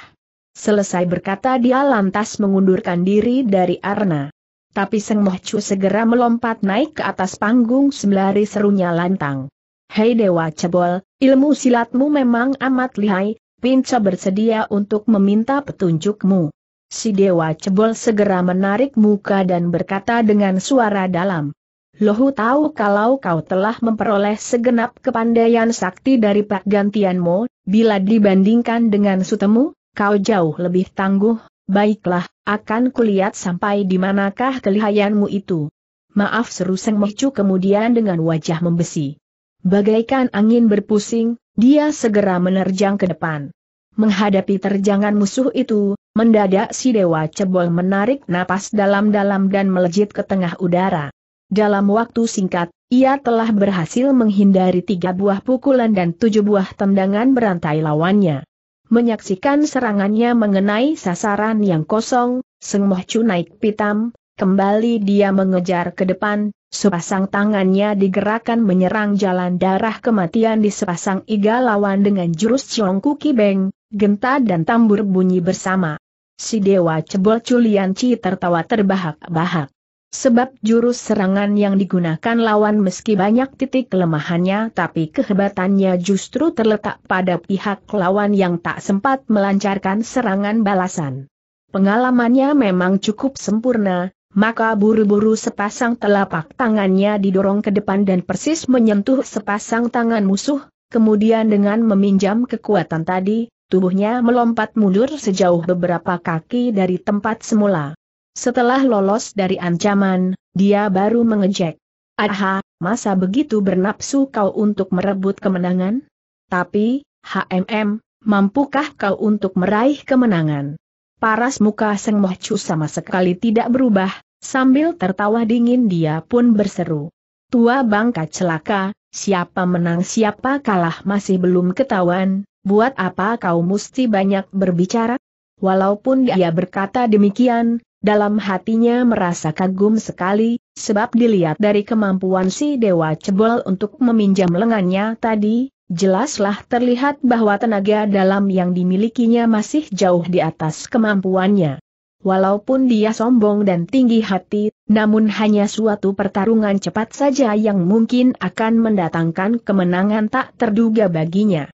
Selesai berkata dia lantas mengundurkan diri dari Arna. Tapi Seng Moh Chu segera melompat naik ke atas panggung sembari serunya lantang. Hei Dewa Cebol, ilmu silatmu memang amat lihai, Pinca bersedia untuk meminta petunjukmu. Si Dewa Cebol segera menarik muka dan berkata dengan suara dalam. Lohu tahu kalau kau telah memperoleh segenap kepandaian sakti dari Pak Gantianmu, bila dibandingkan dengan sutemu, kau jauh lebih tangguh, baiklah, akan kulihat sampai di manakah kelihayanmu itu. Maaf seru Seng Mehcu kemudian dengan wajah membesi. Bagaikan angin berpusing, dia segera menerjang ke depan. Menghadapi terjangan musuh itu, mendadak si Dewa Cebol menarik napas dalam-dalam dan melejit ke tengah udara. Dalam waktu singkat, ia telah berhasil menghindari tiga buah pukulan dan tujuh buah tendangan berantai lawannya. Menyaksikan serangannya mengenai sasaran yang kosong, semua Chu naik pitam, kembali dia mengejar ke depan, sepasang tangannya digerakkan menyerang jalan darah kematian di sepasang iga lawan dengan jurus Chong Kuki Beng, genta dan tambur bunyi bersama. Si Dewa Cebol Chi tertawa terbahak-bahak. Sebab jurus serangan yang digunakan lawan meski banyak titik kelemahannya tapi kehebatannya justru terletak pada pihak lawan yang tak sempat melancarkan serangan balasan. Pengalamannya memang cukup sempurna, maka buru-buru sepasang telapak tangannya didorong ke depan dan persis menyentuh sepasang tangan musuh, kemudian dengan meminjam kekuatan tadi, tubuhnya melompat mundur sejauh beberapa kaki dari tempat semula. Setelah lolos dari ancaman, dia baru mengejek. Aha, masa begitu bernapsu kau untuk merebut kemenangan? Tapi, HMM, mampukah kau untuk meraih kemenangan? Paras muka Seng Moh sama sekali tidak berubah, sambil tertawa dingin dia pun berseru. Tua bangka celaka, siapa menang siapa kalah masih belum ketahuan, buat apa kau mesti banyak berbicara? Walaupun dia berkata demikian, dalam hatinya merasa kagum sekali, sebab dilihat dari kemampuan si Dewa Cebol untuk meminjam lengannya tadi, jelaslah terlihat bahwa tenaga dalam yang dimilikinya masih jauh di atas kemampuannya. Walaupun dia sombong dan tinggi hati, namun hanya suatu pertarungan cepat saja yang mungkin akan mendatangkan kemenangan tak terduga baginya.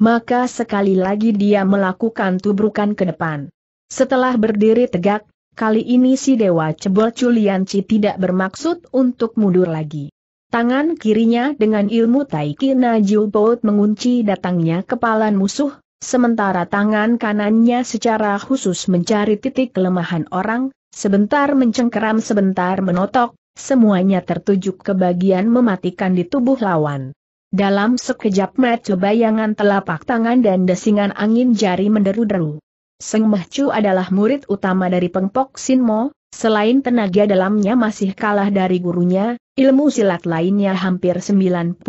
Maka sekali lagi dia melakukan tubrukan ke depan. Setelah berdiri tegak, Kali ini si Dewa Cebol Culianci tidak bermaksud untuk mundur lagi. Tangan kirinya dengan ilmu Taiki Najiubout mengunci datangnya kepala musuh, sementara tangan kanannya secara khusus mencari titik kelemahan orang, sebentar mencengkeram sebentar menotok, semuanya tertuju ke bagian mematikan di tubuh lawan. Dalam sekejap mata bayangan telapak tangan dan desingan angin jari menderu-deru. Seng Mahcu adalah murid utama dari Pengpok Sinmo, selain tenaga dalamnya masih kalah dari gurunya, ilmu silat lainnya hampir 90%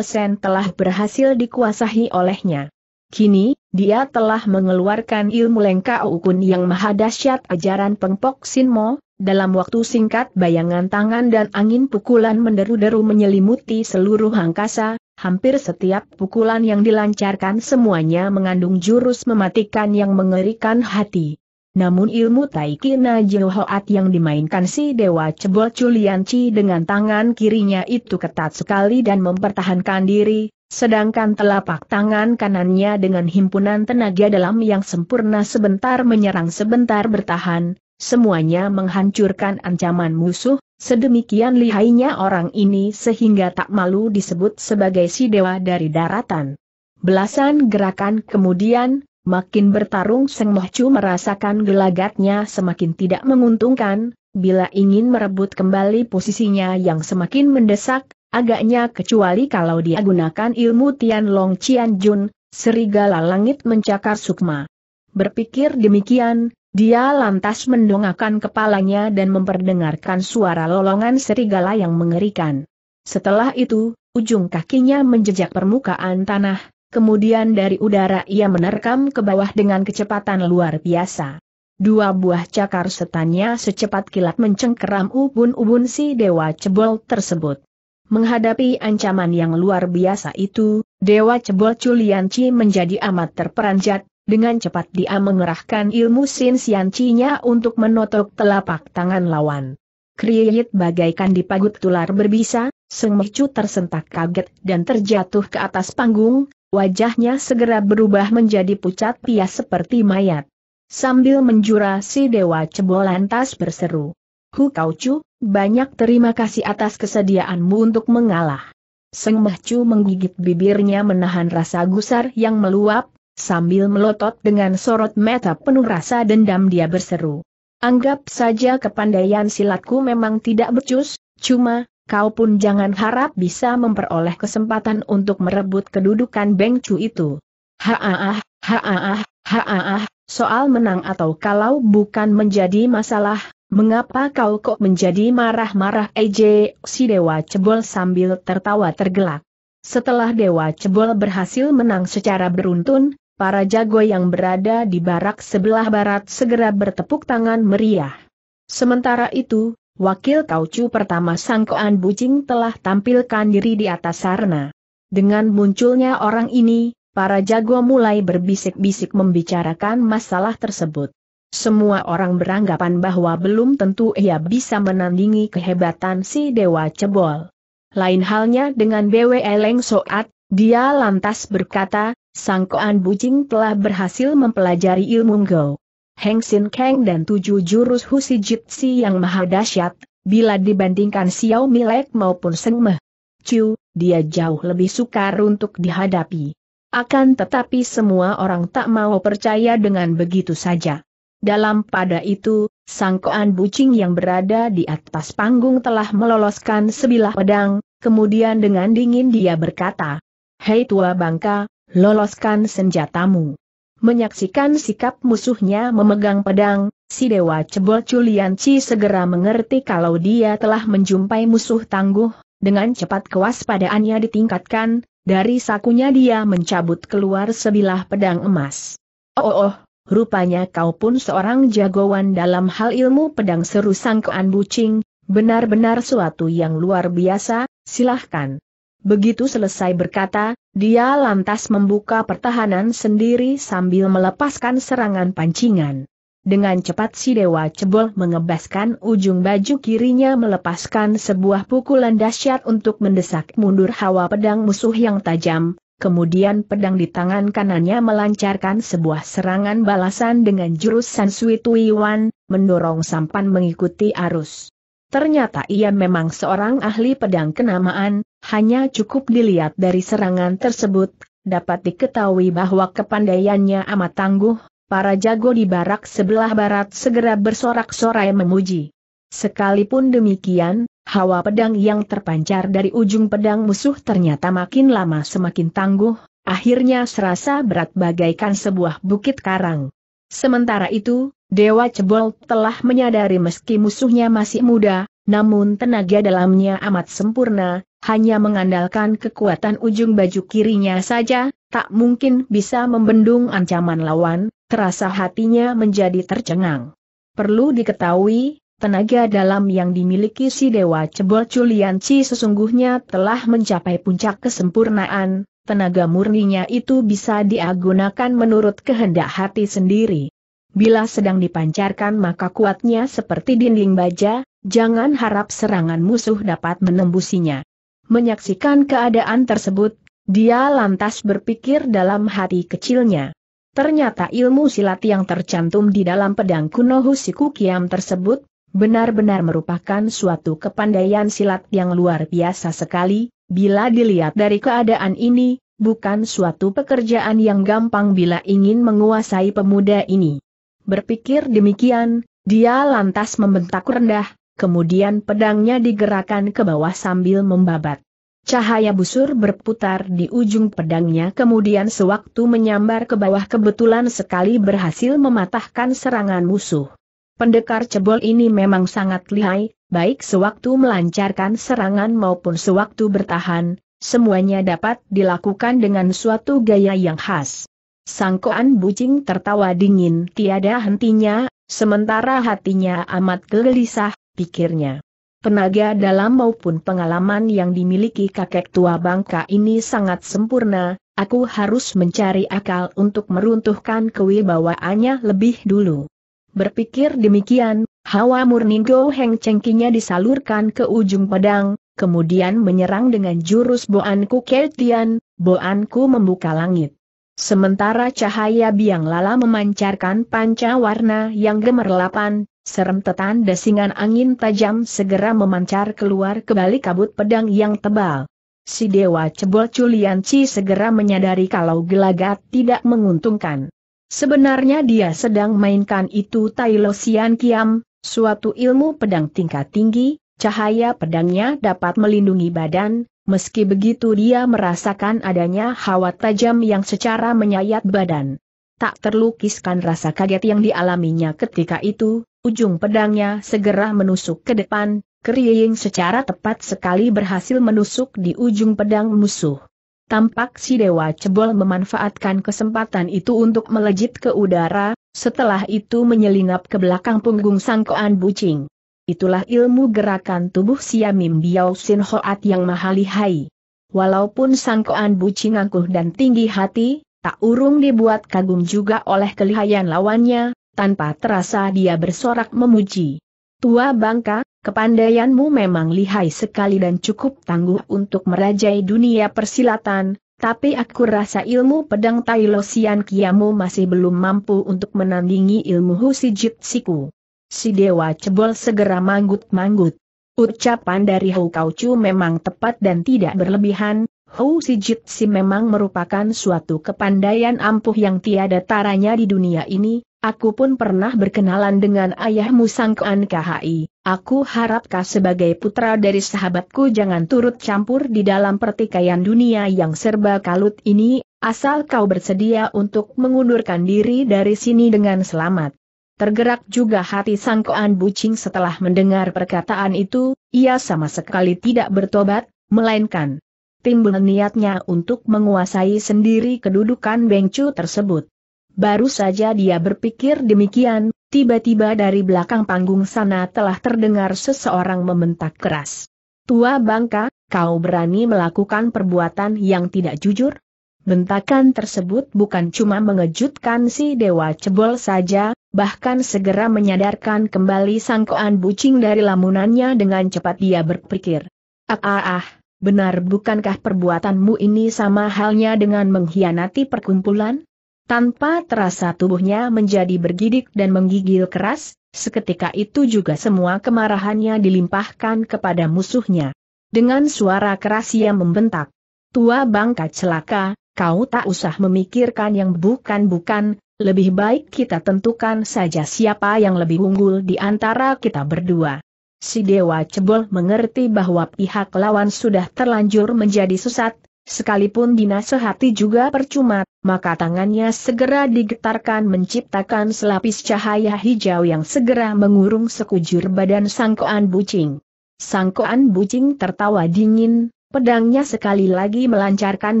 telah berhasil dikuasahi olehnya. Kini, dia telah mengeluarkan ilmu Lengkau Ukun yang maha dahsyat ajaran Pengpok Sinmo, dalam waktu singkat bayangan tangan dan angin pukulan menderu-deru menyelimuti seluruh angkasa, Hampir setiap pukulan yang dilancarkan semuanya mengandung jurus mematikan yang mengerikan hati. Namun ilmu Taikina Jehoat yang dimainkan si Dewa Cebol Culianci dengan tangan kirinya itu ketat sekali dan mempertahankan diri, sedangkan telapak tangan kanannya dengan himpunan tenaga dalam yang sempurna sebentar menyerang sebentar bertahan, Semuanya menghancurkan ancaman musuh, sedemikian lihainya orang ini sehingga tak malu disebut sebagai si dewa dari daratan. Belasan gerakan kemudian, makin bertarung Seng Moh merasakan gelagatnya semakin tidak menguntungkan, bila ingin merebut kembali posisinya yang semakin mendesak, agaknya kecuali kalau dia gunakan ilmu Tian Long Qian Jun, serigala langit mencakar sukma. Berpikir demikian, dia lantas mendongakkan kepalanya dan memperdengarkan suara lolongan serigala yang mengerikan. Setelah itu, ujung kakinya menjejak permukaan tanah, kemudian dari udara ia menerkam ke bawah dengan kecepatan luar biasa. Dua buah cakar setannya secepat kilat mencengkeram ubun-ubun si Dewa Cebol tersebut. Menghadapi ancaman yang luar biasa itu, Dewa Cebol Culianci menjadi amat terperanjat, dengan cepat dia mengerahkan ilmu Sin siancinya untuk menotok telapak tangan lawan. Kriyit bagaikan dipagut tular berbisa, Seng Mechu tersentak kaget dan terjatuh ke atas panggung, wajahnya segera berubah menjadi pucat pias seperti mayat. Sambil menjura si Dewa Cebol lantas berseru. Hu Kau banyak terima kasih atas kesediaanmu untuk mengalah. Seng Mechu menggigit bibirnya menahan rasa gusar yang meluap, Sambil melotot dengan sorot mata penuh rasa dendam dia berseru. Anggap saja kepandaian silatku memang tidak becus, cuma, kau pun jangan harap bisa memperoleh kesempatan untuk merebut kedudukan Beng Chu itu. Haaah, haaah, haaah, soal menang atau kalau bukan menjadi masalah, mengapa kau kok menjadi marah-marah Ej, si Dewa Cebol sambil tertawa tergelak. Setelah Dewa Cebol berhasil menang secara beruntun, para jago yang berada di barak sebelah barat segera bertepuk tangan meriah. Sementara itu, wakil kaucu pertama Sangkoan Bucing telah tampilkan diri di atas sarna. Dengan munculnya orang ini, para jago mulai berbisik-bisik membicarakan masalah tersebut. Semua orang beranggapan bahwa belum tentu ia bisa menandingi kehebatan si Dewa Cebol. Lain halnya dengan BW Eleng Soat, dia lantas berkata, Sangkoan Bucing telah berhasil mempelajari ilmu Go, Heng Sin Kang dan tujuh jurus Husi Jitsi yang maha dahsyat, bila dibandingkan Xiao Milek maupun Seng Meh. Chu, dia jauh lebih sukar untuk dihadapi. Akan tetapi semua orang tak mau percaya dengan begitu saja. Dalam pada itu, sangkoan bucing yang berada di atas panggung telah meloloskan sebilah pedang, kemudian dengan dingin dia berkata, Hei tua bangka, loloskan senjatamu. Menyaksikan sikap musuhnya memegang pedang, si Dewa Cebol Culian segera mengerti kalau dia telah menjumpai musuh tangguh, dengan cepat kewaspadaannya ditingkatkan, dari sakunya dia mencabut keluar sebilah pedang emas. Oh oh, oh rupanya kau pun seorang jagoan dalam hal ilmu pedang seru sangkoan bucing, benar-benar suatu yang luar biasa, silahkan. Begitu selesai berkata, dia lantas membuka pertahanan sendiri sambil melepaskan serangan pancingan. Dengan cepat si dewa cebol mengebaskan ujung baju kirinya melepaskan sebuah pukulan dahsyat untuk mendesak mundur hawa pedang musuh yang tajam, kemudian pedang di tangan kanannya melancarkan sebuah serangan balasan dengan jurus Sansui Tuiwan, mendorong sampan mengikuti arus. Ternyata ia memang seorang ahli pedang kenamaan, hanya cukup dilihat dari serangan tersebut, dapat diketahui bahwa kepandaiannya amat tangguh, para jago di barak sebelah barat segera bersorak-sorai memuji. Sekalipun demikian, hawa pedang yang terpancar dari ujung pedang musuh ternyata makin lama semakin tangguh, akhirnya serasa berat bagaikan sebuah bukit karang. Sementara itu, Dewa Cebol telah menyadari meski musuhnya masih muda, namun tenaga dalamnya amat sempurna, hanya mengandalkan kekuatan ujung baju kirinya saja, tak mungkin bisa membendung ancaman lawan, terasa hatinya menjadi tercengang. Perlu diketahui, tenaga dalam yang dimiliki si Dewa Cebol Culian Ci sesungguhnya telah mencapai puncak kesempurnaan, tenaga murninya itu bisa diagunakan menurut kehendak hati sendiri. Bila sedang dipancarkan maka kuatnya seperti dinding baja, jangan harap serangan musuh dapat menembusinya. Menyaksikan keadaan tersebut, dia lantas berpikir dalam hati kecilnya. Ternyata ilmu silat yang tercantum di dalam pedang kuno Husiku Kiam tersebut, benar-benar merupakan suatu kepandaian silat yang luar biasa sekali, bila dilihat dari keadaan ini, bukan suatu pekerjaan yang gampang bila ingin menguasai pemuda ini. Berpikir demikian, dia lantas membentak rendah, kemudian pedangnya digerakkan ke bawah sambil membabat. Cahaya busur berputar di ujung pedangnya kemudian sewaktu menyambar ke bawah kebetulan sekali berhasil mematahkan serangan musuh. Pendekar cebol ini memang sangat lihai, baik sewaktu melancarkan serangan maupun sewaktu bertahan, semuanya dapat dilakukan dengan suatu gaya yang khas. Sangkoan bucing tertawa dingin tiada hentinya, sementara hatinya amat gelisah, pikirnya. Tenaga dalam maupun pengalaman yang dimiliki kakek tua bangka ini sangat sempurna, aku harus mencari akal untuk meruntuhkan kewibawaannya lebih dulu. Berpikir demikian, hawa murni goheng cengkinya disalurkan ke ujung pedang, kemudian menyerang dengan jurus Boanku keltian, Boanku membuka langit. Sementara cahaya biang lala memancarkan panca warna yang gemerlapan, Serem Seremtetan desingan angin tajam segera memancar keluar kebalik kabut pedang yang tebal. Si Dewa Cebol Culianci segera menyadari kalau gelagat tidak menguntungkan. Sebenarnya dia sedang mainkan itu Tailosian Kiam, suatu ilmu pedang tingkat tinggi, cahaya pedangnya dapat melindungi badan, meski begitu dia merasakan adanya hawa tajam yang secara menyayat badan tak terlukiskan rasa kaget yang dialaminya ketika itu, ujung pedangnya segera menusuk ke depan, Kriying secara tepat sekali berhasil menusuk di ujung pedang musuh. Tampak si Dewa Cebol memanfaatkan kesempatan itu untuk melejit ke udara, setelah itu menyelinap ke belakang punggung sangkoan bucing. Itulah ilmu gerakan tubuh Siamim Biao Sin Hoat yang mahalihai. Walaupun sangkoan bucing angkuh dan tinggi hati, tak urung dibuat kagum juga oleh kelihayan lawannya, tanpa terasa dia bersorak memuji. Tua bangka, kepandaianmu memang lihai sekali dan cukup tangguh untuk merajai dunia persilatan, tapi aku rasa ilmu pedang Tailosian Kiamu masih belum mampu untuk menandingi ilmu Husijit Siku. Si Dewa Cebol segera manggut-manggut. Ucapan dari Hou Chu memang tepat dan tidak berlebihan, Hou Si Si memang merupakan suatu kepandaian ampuh yang tiada taranya di dunia ini, aku pun pernah berkenalan dengan ayahmu Kuan KHI, aku harapkah sebagai putra dari sahabatku jangan turut campur di dalam pertikaian dunia yang serba kalut ini, asal kau bersedia untuk mengundurkan diri dari sini dengan selamat. Tergerak juga hati Sangkaan Bucing setelah mendengar perkataan itu, ia sama sekali tidak bertobat, melainkan timbul niatnya untuk menguasai sendiri kedudukan Bengcu tersebut. Baru saja dia berpikir demikian, tiba-tiba dari belakang panggung sana telah terdengar seseorang membentak keras. Tua bangka, kau berani melakukan perbuatan yang tidak jujur? Bentakan tersebut bukan cuma mengejutkan si Dewa Cebol saja, bahkan segera menyadarkan kembali sangkoan bucing dari lamunannya dengan cepat dia berpikir. Ah ah ah, ah benar bukankah perbuatanmu ini sama halnya dengan mengkhianati perkumpulan? Tanpa terasa tubuhnya menjadi bergidik dan menggigil keras, seketika itu juga semua kemarahannya dilimpahkan kepada musuhnya. Dengan suara keras ia membentak. Tua bangka celaka, kau tak usah memikirkan yang bukan-bukan, lebih baik kita tentukan saja siapa yang lebih unggul di antara kita berdua. Si Dewa Cebol mengerti bahwa pihak lawan sudah terlanjur menjadi sesat, sekalipun dinasehati juga percuma, maka tangannya segera digetarkan menciptakan selapis cahaya hijau yang segera mengurung sekujur badan sangkoan bucing. Sangkoan bucing tertawa dingin, pedangnya sekali lagi melancarkan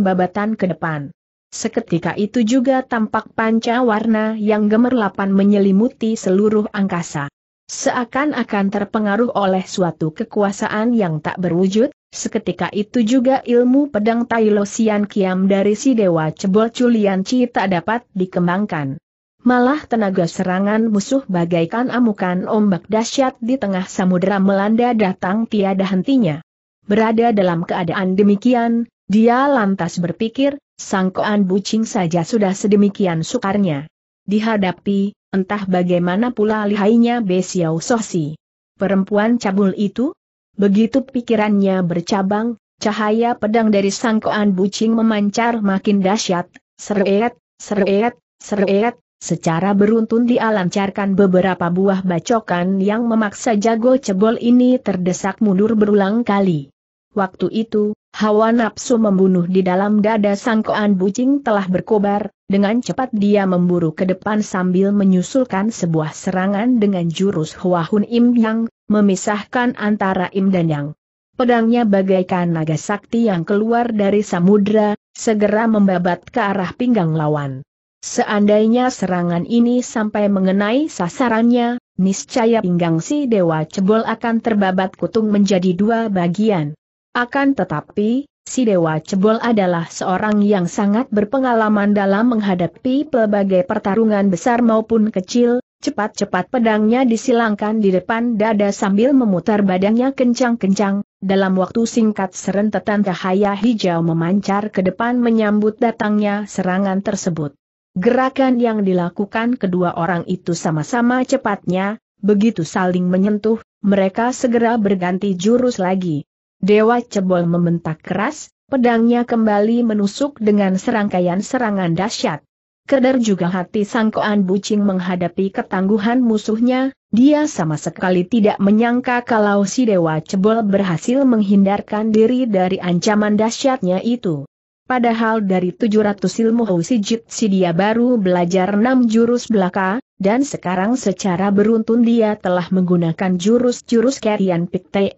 babatan ke depan. Seketika itu juga tampak panca warna yang gemerlapan menyelimuti seluruh angkasa. Seakan-akan terpengaruh oleh suatu kekuasaan yang tak berwujud, seketika itu juga ilmu pedang Tailosian Kiam dari si Dewa Cebol Chi tak dapat dikembangkan. Malah tenaga serangan musuh bagaikan amukan ombak dahsyat di tengah samudera melanda datang tiada hentinya. Berada dalam keadaan demikian, dia lantas berpikir, sangkoan bucing saja sudah sedemikian sukarnya. Dihadapi, Entah bagaimana pula lihainya Besiau Sosi. Perempuan cabul itu? Begitu pikirannya bercabang, cahaya pedang dari sangkoan bucing memancar makin dahsyat, seret, seret, seret, Secara beruntun dialancarkan beberapa buah bacokan yang memaksa jago cebol ini terdesak mundur berulang kali. Waktu itu, Hawa nafsu membunuh di dalam dada sangkoan bucing telah berkobar, dengan cepat dia memburu ke depan sambil menyusulkan sebuah serangan dengan jurus Hua Hun Im Yang, memisahkan antara Im dan Yang. Pedangnya bagaikan naga sakti yang keluar dari samudra, segera membabat ke arah pinggang lawan. Seandainya serangan ini sampai mengenai sasarannya, niscaya pinggang si dewa cebol akan terbabat kutung menjadi dua bagian. Akan tetapi, si Dewa Cebol adalah seorang yang sangat berpengalaman dalam menghadapi pelbagai pertarungan besar maupun kecil, cepat-cepat pedangnya disilangkan di depan dada sambil memutar badannya kencang-kencang, dalam waktu singkat serentetan cahaya hijau memancar ke depan menyambut datangnya serangan tersebut. Gerakan yang dilakukan kedua orang itu sama-sama cepatnya, begitu saling menyentuh, mereka segera berganti jurus lagi. Dewa Cebol membentak keras, pedangnya kembali menusuk dengan serangkaian serangan dahsyat. Kedar juga hati sangkoan bucing menghadapi ketangguhan musuhnya, dia sama sekali tidak menyangka kalau si Dewa Cebol berhasil menghindarkan diri dari ancaman dahsyatnya itu. Padahal dari 700 ilmu Hoshi si dia baru belajar 6 jurus belaka, dan sekarang secara beruntun dia telah menggunakan jurus-jurus Kerian Pikte,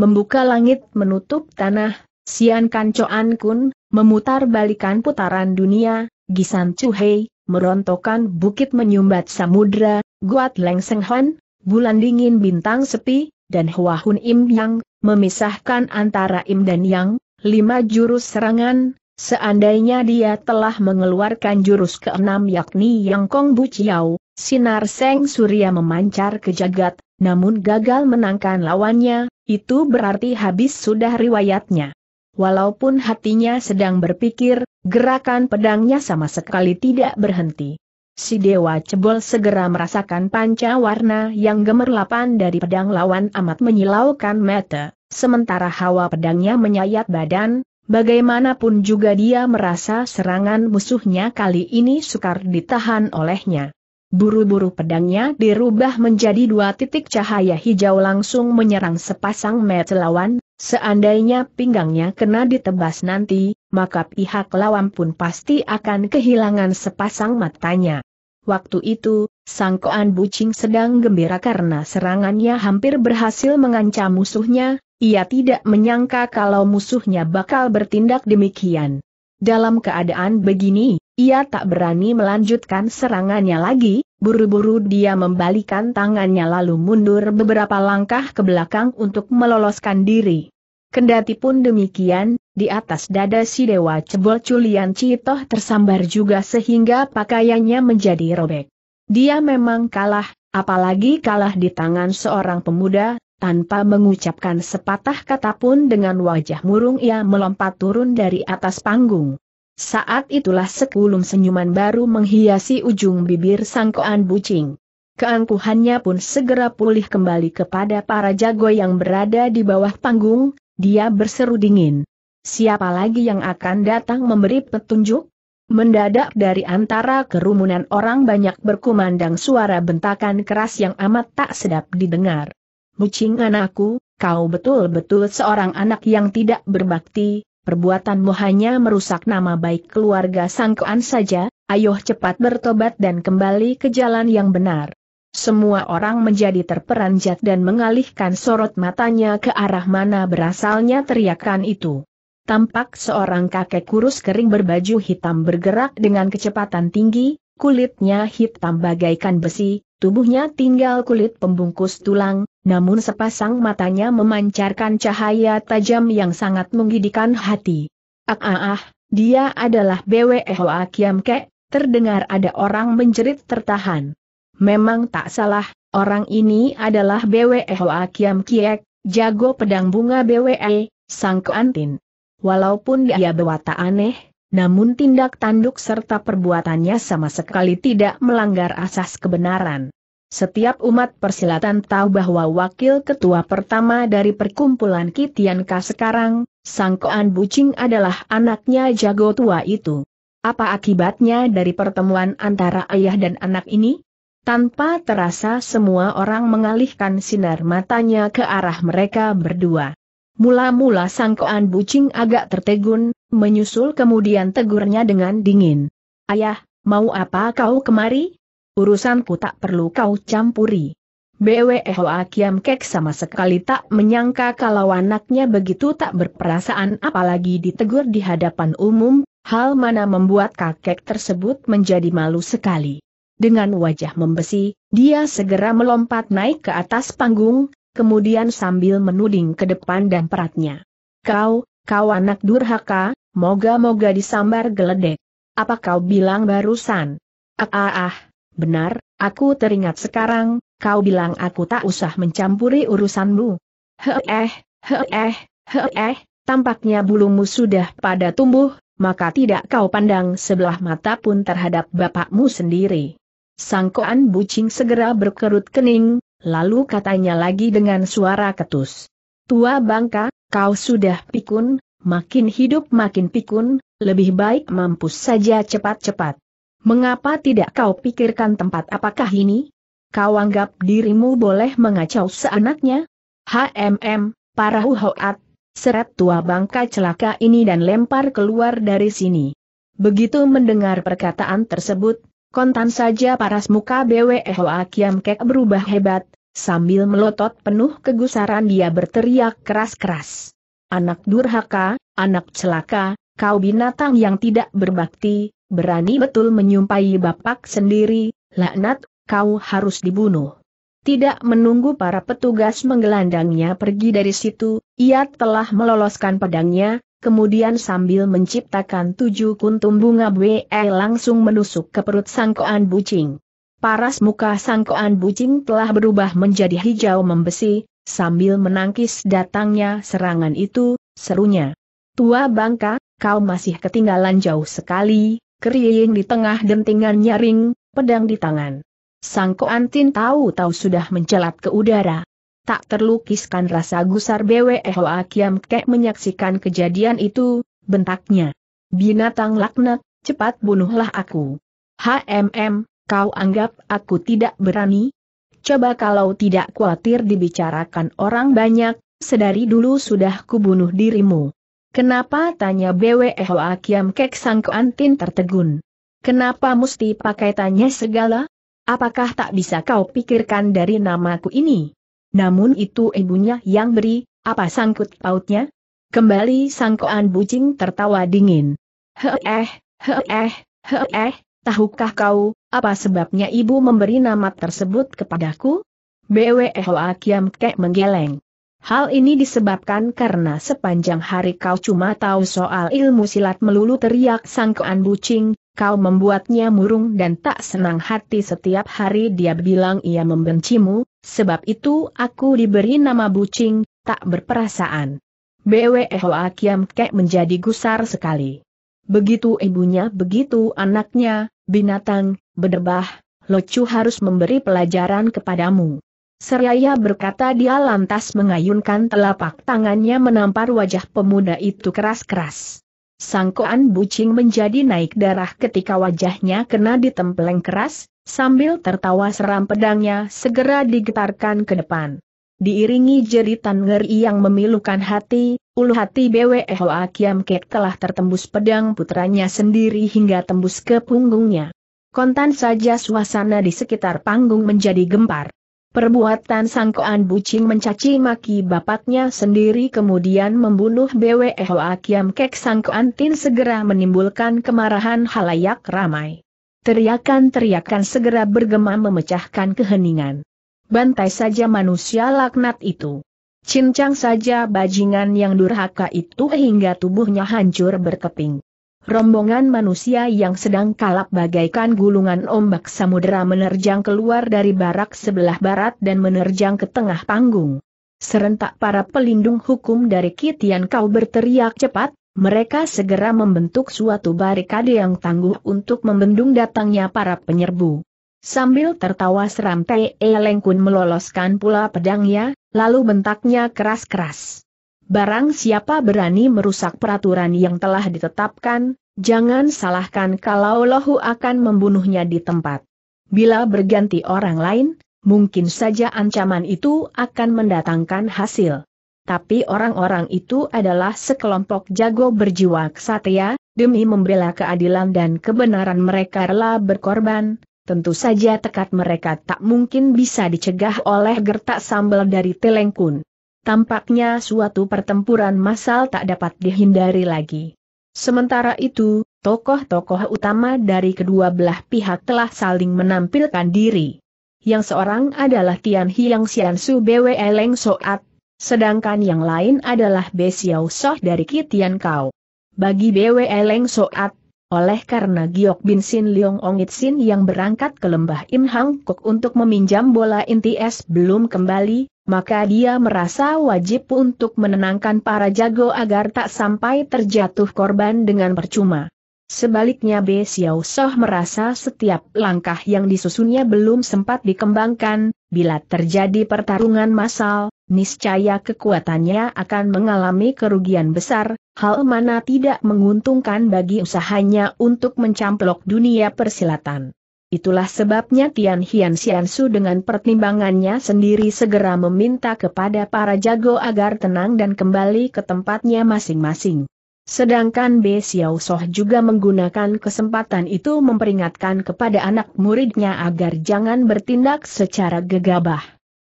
membuka langit menutup tanah, Sian Kancoan Kun, memutar balikan putaran dunia, Gisan Chuhei, merontokkan bukit menyumbat samudra, Guat Leng Senghan, bulan dingin bintang sepi, dan Hua Hun Im Yang, memisahkan antara Im dan Yang, lima jurus serangan, Seandainya dia telah mengeluarkan jurus keenam yakni Yang Kong Bu Chiao, sinar Seng Surya memancar ke jagat, namun gagal menangkan lawannya, itu berarti habis sudah riwayatnya. Walaupun hatinya sedang berpikir, gerakan pedangnya sama sekali tidak berhenti. Si Dewa Cebol segera merasakan panca warna yang gemerlapan dari pedang lawan amat menyilaukan mata, sementara hawa pedangnya menyayat badan, Bagaimanapun juga dia merasa serangan musuhnya kali ini sukar ditahan olehnya. Buru-buru pedangnya dirubah menjadi dua titik cahaya hijau langsung menyerang sepasang mata lawan, seandainya pinggangnya kena ditebas nanti, maka pihak lawan pun pasti akan kehilangan sepasang matanya. Waktu itu, Sangkoan Bucing sedang gembira karena serangannya hampir berhasil mengancam musuhnya, ia tidak menyangka kalau musuhnya bakal bertindak demikian. Dalam keadaan begini, ia tak berani melanjutkan serangannya lagi, buru-buru dia membalikan tangannya lalu mundur beberapa langkah ke belakang untuk meloloskan diri. Kendati pun demikian, di atas dada si dewa cebol culian Citoh tersambar juga sehingga pakaiannya menjadi robek. Dia memang kalah, apalagi kalah di tangan seorang pemuda, tanpa mengucapkan sepatah kata pun dengan wajah murung ia melompat turun dari atas panggung. Saat itulah sekulum senyuman baru menghiasi ujung bibir sangkoan bucing. Keangkuhannya pun segera pulih kembali kepada para jago yang berada di bawah panggung, dia berseru dingin. Siapa lagi yang akan datang memberi petunjuk? Mendadak dari antara kerumunan orang banyak berkumandang suara bentakan keras yang amat tak sedap didengar. Mucing anakku, kau betul-betul seorang anak yang tidak berbakti, perbuatanmu hanya merusak nama baik keluarga Sangkuan saja, ayo cepat bertobat dan kembali ke jalan yang benar. Semua orang menjadi terperanjat dan mengalihkan sorot matanya ke arah mana berasalnya teriakan itu. Tampak seorang kakek kurus kering berbaju hitam bergerak dengan kecepatan tinggi, kulitnya hitam bagaikan besi, Tubuhnya tinggal kulit pembungkus tulang, namun sepasang matanya memancarkan cahaya tajam yang sangat menggidikan hati. Ah ah ah, dia adalah BWE Hoa Kiam Ke, terdengar ada orang menjerit tertahan. Memang tak salah, orang ini adalah BWE Hoa Kiam Kiek, jago pedang bunga BWE, e, sang keantin. Walaupun dia berwata aneh, namun tindak tanduk serta perbuatannya sama sekali tidak melanggar asas kebenaran. Setiap umat persilatan tahu bahwa wakil ketua pertama dari perkumpulan Kitianka sekarang, Sangkoan Bucing adalah anaknya jago tua itu. Apa akibatnya dari pertemuan antara ayah dan anak ini? Tanpa terasa semua orang mengalihkan sinar matanya ke arah mereka berdua. Mula-mula Sangkoan Bucing agak tertegun, menyusul kemudian tegurnya dengan dingin. Ayah, mau apa kau kemari? Urusanku tak perlu kau campuri. BWE Hoa Kiam Kek sama sekali tak menyangka kalau anaknya begitu tak berperasaan apalagi ditegur di hadapan umum, hal mana membuat kakek tersebut menjadi malu sekali. Dengan wajah membesi, dia segera melompat naik ke atas panggung, kemudian sambil menuding ke depan dan peratnya. Kau, kau anak durhaka, Moga-moga disambar geledek. Apa kau bilang barusan? Ah ah ah, benar, aku teringat sekarang, kau bilang aku tak usah mencampuri urusanmu. Heh eh, heh eh, heh tampaknya bulumu sudah pada tumbuh, maka tidak kau pandang sebelah mata pun terhadap bapakmu sendiri. Sangkoan bucing segera berkerut kening, lalu katanya lagi dengan suara ketus. Tua bangka, kau sudah pikun, makin hidup makin pikun, lebih baik mampus saja cepat-cepat. Mengapa tidak kau pikirkan tempat apakah ini? Kau anggap dirimu boleh mengacau seanaknya? HMM, para huhoat, seret tua bangka celaka ini dan lempar keluar dari sini. Begitu mendengar perkataan tersebut, kontan saja paras muka BWE Hoa Kek berubah hebat, sambil melotot penuh kegusaran dia berteriak keras-keras anak durhaka, anak celaka, kau binatang yang tidak berbakti, berani betul menyumpahi bapak sendiri, laknat, kau harus dibunuh. Tidak menunggu para petugas menggelandangnya pergi dari situ, ia telah meloloskan pedangnya, kemudian sambil menciptakan tujuh kuntum bunga BE langsung menusuk ke perut sangkoan bucing. Paras muka sangkoan bucing telah berubah menjadi hijau membesi, sambil menangkis datangnya serangan itu, serunya. Tua bangka, kau masih ketinggalan jauh sekali, kering di tengah dentingan nyaring, pedang di tangan. Sang Koantin tahu-tahu sudah mencelat ke udara. Tak terlukiskan rasa gusar Bwe Hoa Kiam Kek menyaksikan kejadian itu, bentaknya. Binatang laknat, cepat bunuhlah aku. HMM, kau anggap aku tidak berani? coba kalau tidak khawatir dibicarakan orang banyak, sedari dulu sudah kubunuh dirimu. Kenapa tanya BWE Hoa Kiam Kek Sang Antin tertegun? Kenapa mesti pakai tanya segala? Apakah tak bisa kau pikirkan dari namaku ini? Namun itu ibunya yang beri, apa sangkut pautnya? Kembali sangkoan bucing tertawa dingin. Heeh, heeh, heeh, tahukah kau, apa sebabnya ibu memberi nama tersebut kepadaku? BWE Hoa Kiam Kek menggeleng. Hal ini disebabkan karena sepanjang hari kau cuma tahu soal ilmu silat melulu teriak sangkaan bucing, kau membuatnya murung dan tak senang hati setiap hari dia bilang ia membencimu, sebab itu aku diberi nama bucing, tak berperasaan. BWE Hoa Kiam Kek menjadi gusar sekali. Begitu ibunya begitu anaknya, Binatang, berdebah, Locu harus memberi pelajaran kepadamu. Seraya berkata dia lantas mengayunkan telapak tangannya menampar wajah pemuda itu keras-keras. Sangkoan bucing menjadi naik darah ketika wajahnya kena ditempeleng keras, sambil tertawa seram pedangnya segera digetarkan ke depan diiringi jeritan ngeri yang memilukan hati, ulu hati BWE Hoa Kiam Kek telah tertembus pedang putranya sendiri hingga tembus ke punggungnya. Kontan saja suasana di sekitar panggung menjadi gempar. Perbuatan sangkoan bucing mencaci maki bapaknya sendiri kemudian membunuh BWE Hoa Kiam Kek sangkoan tin segera menimbulkan kemarahan halayak ramai. Teriakan-teriakan segera bergema memecahkan keheningan bantai saja manusia laknat itu. Cincang saja bajingan yang durhaka itu hingga tubuhnya hancur berkeping. Rombongan manusia yang sedang kalap bagaikan gulungan ombak samudera menerjang keluar dari barak sebelah barat dan menerjang ke tengah panggung. Serentak para pelindung hukum dari Kitian Kau berteriak cepat, mereka segera membentuk suatu barikade yang tangguh untuk membendung datangnya para penyerbu. Sambil tertawa seram Te Lengkun meloloskan pula pedangnya, lalu bentaknya keras-keras. Barang siapa berani merusak peraturan yang telah ditetapkan, jangan salahkan kalau lohu akan membunuhnya di tempat. Bila berganti orang lain, mungkin saja ancaman itu akan mendatangkan hasil. Tapi orang-orang itu adalah sekelompok jago berjiwa kesatria, demi membela keadilan dan kebenaran mereka rela berkorban, tentu saja tekad mereka tak mungkin bisa dicegah oleh gertak sambal dari Telengkun. Tampaknya suatu pertempuran massal tak dapat dihindari lagi. Sementara itu, tokoh-tokoh utama dari kedua belah pihak telah saling menampilkan diri. Yang seorang adalah Tian Hiang Xian Su Bwe Leng Soat, sedangkan yang lain adalah Be Xiao Soh dari Kitian Kau. Bagi Bwe Leng Soat, oleh karena Giok Bin Sin Leong Ong It Sin yang berangkat ke lembah Im Hang Kok untuk meminjam bola inti es belum kembali, maka dia merasa wajib untuk menenangkan para jago agar tak sampai terjatuh korban dengan percuma. Sebaliknya Be Xiao Soh merasa setiap langkah yang disusunnya belum sempat dikembangkan, bila terjadi pertarungan massal, niscaya kekuatannya akan mengalami kerugian besar, hal mana tidak menguntungkan bagi usahanya untuk mencamplok dunia persilatan. Itulah sebabnya Tian Hian Xiansu dengan pertimbangannya sendiri segera meminta kepada para jago agar tenang dan kembali ke tempatnya masing-masing. Sedangkan Be Xiao Soh juga menggunakan kesempatan itu memperingatkan kepada anak muridnya agar jangan bertindak secara gegabah.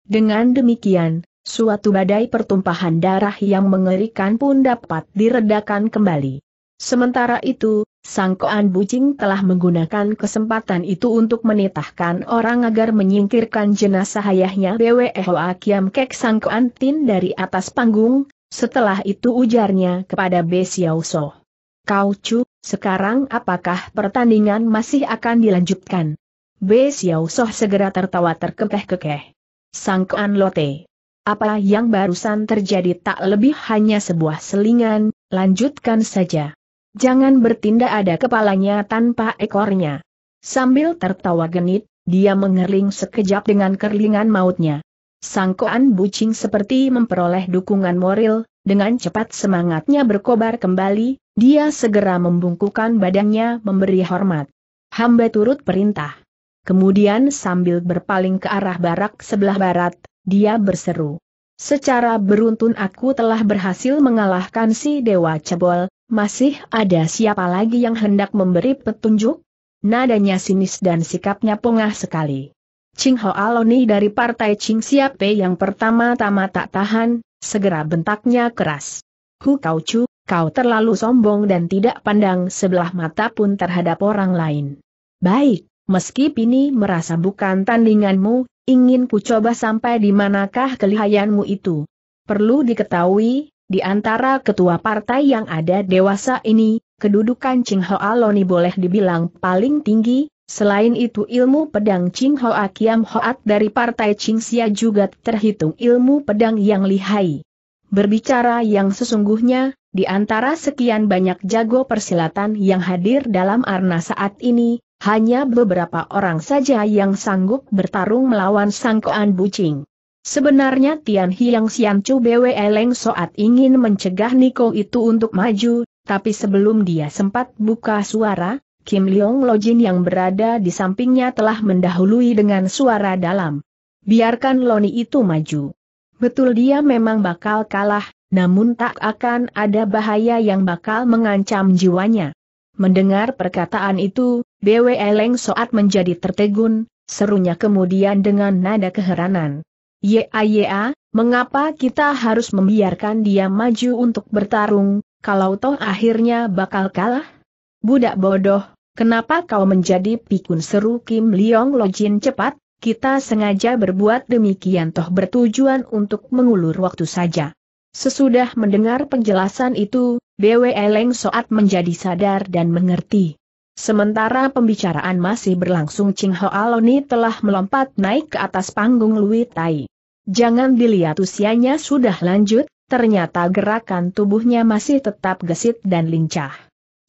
Dengan demikian, suatu badai pertumpahan darah yang mengerikan pun dapat diredakan kembali. Sementara itu, Sang Koan Bucing telah menggunakan kesempatan itu untuk menitahkan orang agar menyingkirkan jenazah ayahnya Bwe Hoa Kiam Kek Sang Koan Tin dari atas panggung, setelah itu ujarnya kepada Be Xiao So. Kau Chu, sekarang apakah pertandingan masih akan dilanjutkan? Be Xiao So segera tertawa terkekeh-kekeh. Sang Koan Lote. Apa yang barusan terjadi tak lebih hanya sebuah selingan, lanjutkan saja. Jangan bertindak ada kepalanya tanpa ekornya. Sambil tertawa genit, dia mengerling sekejap dengan kerlingan mautnya. Sangkoan bucing seperti memperoleh dukungan moral, dengan cepat semangatnya berkobar kembali, dia segera membungkukan badannya memberi hormat. Hamba turut perintah. Kemudian sambil berpaling ke arah barak sebelah barat, dia berseru. Secara beruntun aku telah berhasil mengalahkan si Dewa Cebol, masih ada siapa lagi yang hendak memberi petunjuk? Nadanya sinis dan sikapnya pongah sekali. Ching Ho Aloni dari partai Ching Siape yang pertama-tama tak tahan, segera bentaknya keras. Hu Kau Chu, kau terlalu sombong dan tidak pandang sebelah mata pun terhadap orang lain. Baik, meski Pini merasa bukan tandinganmu, ingin ku coba sampai di manakah kelihayanmu itu. Perlu diketahui, di antara ketua partai yang ada dewasa ini, kedudukan Ching Ho Aloni boleh dibilang paling tinggi, selain itu ilmu pedang Ching Ho Akiam Hoat dari partai Ching Xia juga terhitung ilmu pedang yang lihai. Berbicara yang sesungguhnya, di antara sekian banyak jago persilatan yang hadir dalam arna saat ini, hanya beberapa orang saja yang sanggup bertarung melawan sangkoan bucing. Sebenarnya Tian Hiang Sian Chu Bwe Leng Soat ingin mencegah Niko itu untuk maju, tapi sebelum dia sempat buka suara, Kim Leong Lojin yang berada di sampingnya telah mendahului dengan suara dalam. Biarkan Loni itu maju. Betul dia memang bakal kalah, namun tak akan ada bahaya yang bakal mengancam jiwanya. Mendengar perkataan itu, Bwe Leng Soat menjadi tertegun, serunya kemudian dengan nada keheranan. Ya ya, mengapa kita harus membiarkan dia maju untuk bertarung, kalau toh akhirnya bakal kalah? Budak bodoh, kenapa kau menjadi pikun seru Kim Leong Lojin cepat, kita sengaja berbuat demikian toh bertujuan untuk mengulur waktu saja. Sesudah mendengar penjelasan itu, Bwe Leng Soat menjadi sadar dan mengerti. Sementara pembicaraan masih berlangsung Ching Ho Aloni telah melompat naik ke atas panggung Lui Tai. Jangan dilihat usianya sudah lanjut, ternyata gerakan tubuhnya masih tetap gesit dan lincah.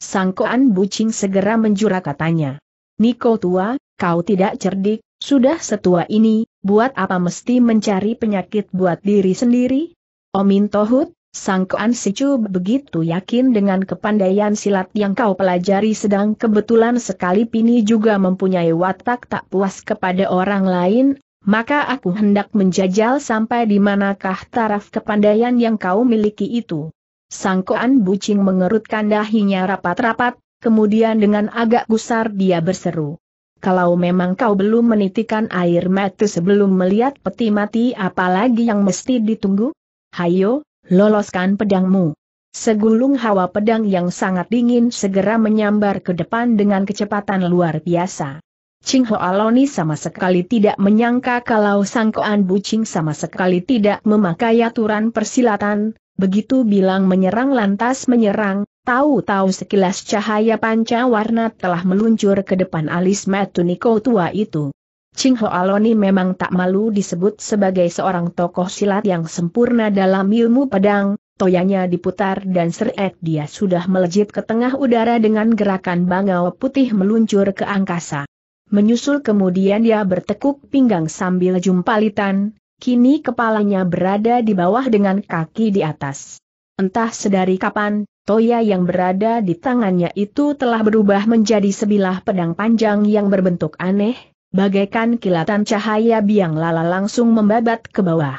Sangkoan Bucing segera menjura katanya. Niko tua, kau tidak cerdik, sudah setua ini, buat apa mesti mencari penyakit buat diri sendiri? Omin Tohut, Sangkoan Sicu begitu yakin dengan kepandaian silat yang kau pelajari sedang kebetulan sekali Pini juga mempunyai watak tak puas kepada orang lain, maka aku hendak menjajal sampai di manakah taraf kepandaian yang kau miliki itu. Sangkoan Bucing mengerutkan dahinya rapat-rapat, kemudian dengan agak gusar dia berseru. Kalau memang kau belum menitikan air mata sebelum melihat peti mati apalagi yang mesti ditunggu? Hayo, loloskan pedangmu. Segulung hawa pedang yang sangat dingin segera menyambar ke depan dengan kecepatan luar biasa. Ching Ho Aloni sama sekali tidak menyangka kalau sangkoan bucing sama sekali tidak memakai aturan persilatan, begitu bilang menyerang lantas menyerang, tahu-tahu sekilas cahaya panca warna telah meluncur ke depan alis Matuniko tua itu. Ching Ho Aloni memang tak malu disebut sebagai seorang tokoh silat yang sempurna dalam ilmu pedang, toyanya diputar dan seret dia sudah melejit ke tengah udara dengan gerakan bangau putih meluncur ke angkasa. Menyusul kemudian dia bertekuk pinggang sambil jumpalitan, kini kepalanya berada di bawah dengan kaki di atas. Entah sedari kapan, Toya yang berada di tangannya itu telah berubah menjadi sebilah pedang panjang yang berbentuk aneh, Bagaikan kilatan cahaya biang lala langsung membabat ke bawah.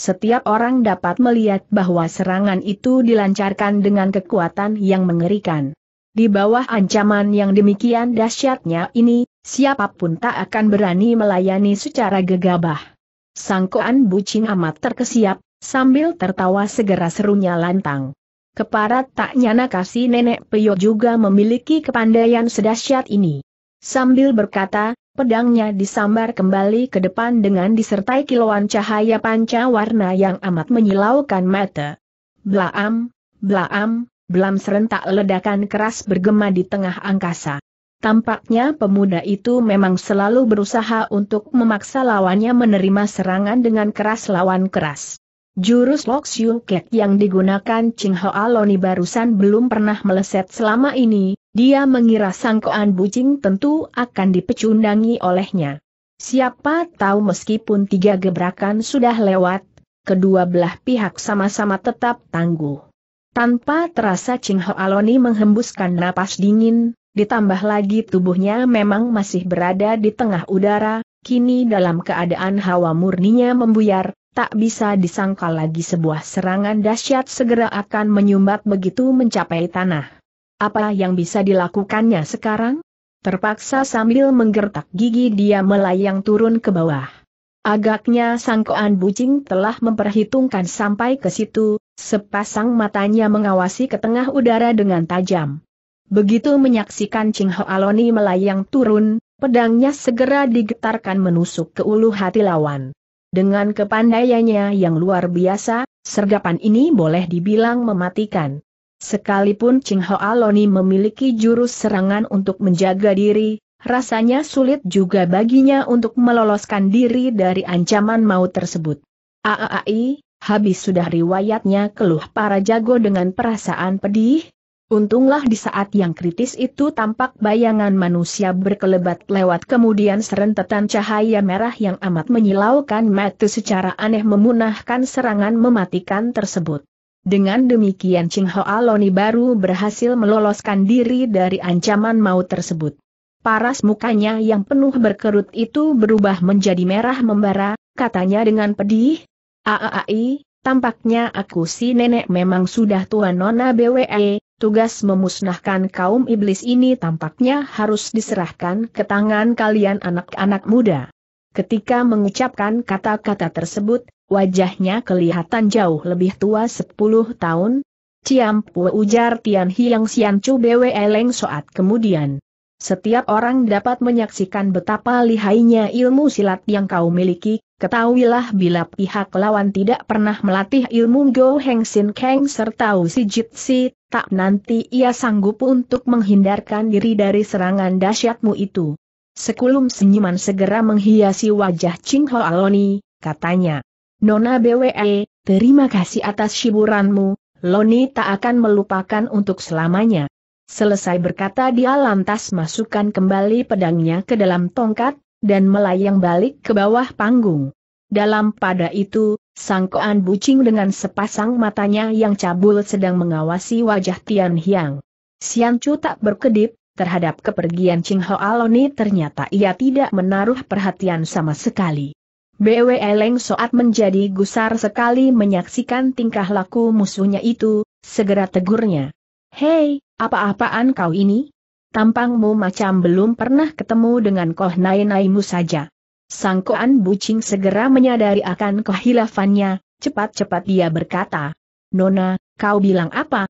Setiap orang dapat melihat bahwa serangan itu dilancarkan dengan kekuatan yang mengerikan. Di bawah ancaman yang demikian dahsyatnya ini, siapapun tak akan berani melayani secara gegabah. Sangkoan bucing amat terkesiap, sambil tertawa segera serunya lantang. Keparat tak nyana kasih nenek Peyo juga memiliki kepandaian sedahsyat ini. Sambil berkata, Pedangnya disambar kembali ke depan dengan disertai kilauan cahaya panca warna yang amat menyilaukan mata. Blaam, blaam, blam serentak ledakan keras bergema di tengah angkasa. Tampaknya pemuda itu memang selalu berusaha untuk memaksa lawannya menerima serangan dengan keras lawan keras. Jurus Lok Siu Kek yang digunakan Ching Hoa Loni barusan belum pernah meleset selama ini, dia mengira sangkoan bucing tentu akan dipecundangi olehnya. Siapa tahu meskipun tiga gebrakan sudah lewat, kedua belah pihak sama-sama tetap tangguh. Tanpa terasa Ching Ho Aloni menghembuskan napas dingin, ditambah lagi tubuhnya memang masih berada di tengah udara, kini dalam keadaan hawa murninya membuyar, tak bisa disangkal lagi sebuah serangan dahsyat segera akan menyumbat begitu mencapai tanah. Apa yang bisa dilakukannya sekarang? Terpaksa sambil menggertak gigi dia melayang turun ke bawah. Agaknya sangkoan bucing telah memperhitungkan sampai ke situ, sepasang matanya mengawasi ke tengah udara dengan tajam. Begitu menyaksikan Ching Ho Aloni melayang turun, pedangnya segera digetarkan menusuk ke ulu hati lawan. Dengan kepandaiannya yang luar biasa, sergapan ini boleh dibilang mematikan. Sekalipun Ching Hoa Loni memiliki jurus serangan untuk menjaga diri, rasanya sulit juga baginya untuk meloloskan diri dari ancaman maut tersebut. Aai, habis sudah riwayatnya keluh para jago dengan perasaan pedih. Untunglah di saat yang kritis itu tampak bayangan manusia berkelebat lewat kemudian serentetan cahaya merah yang amat menyilaukan mata secara aneh memunahkan serangan mematikan tersebut. Dengan demikian Ching Hoa Aloni baru berhasil meloloskan diri dari ancaman maut tersebut. Paras mukanya yang penuh berkerut itu berubah menjadi merah membara, katanya dengan pedih. Aaai, tampaknya aku si nenek memang sudah tua nona BWE, tugas memusnahkan kaum iblis ini tampaknya harus diserahkan ke tangan kalian anak-anak muda. Ketika mengucapkan kata-kata tersebut, Wajahnya kelihatan jauh lebih tua 10 tahun. Ciampu ujar Tian Hiang Sian Chu Bwe Leng Soat kemudian. Setiap orang dapat menyaksikan betapa lihainya ilmu silat yang kau miliki, ketahuilah bila pihak lawan tidak pernah melatih ilmu Go Heng Sin Kang serta Si Jit Si, tak nanti ia sanggup untuk menghindarkan diri dari serangan dahsyatmu itu. Sekulum senyuman segera menghiasi wajah Ching Ho Aloni, katanya. Nona BWE, terima kasih atas hiburanmu, Loni tak akan melupakan untuk selamanya. Selesai berkata dia lantas masukkan kembali pedangnya ke dalam tongkat, dan melayang balik ke bawah panggung. Dalam pada itu, sangkoan bucing dengan sepasang matanya yang cabul sedang mengawasi wajah Tian Hiang. Sian Chu tak berkedip, terhadap kepergian Ching Hoa Loni ternyata ia tidak menaruh perhatian sama sekali. Bwe leng Soat menjadi gusar sekali menyaksikan tingkah laku musuhnya itu, segera tegurnya. Hei, apa-apaan kau ini? Tampangmu macam belum pernah ketemu dengan Koh Nainaimu saja. Sangkoan Bucing segera menyadari akan kehilafannya, cepat-cepat dia berkata. Nona, kau bilang apa?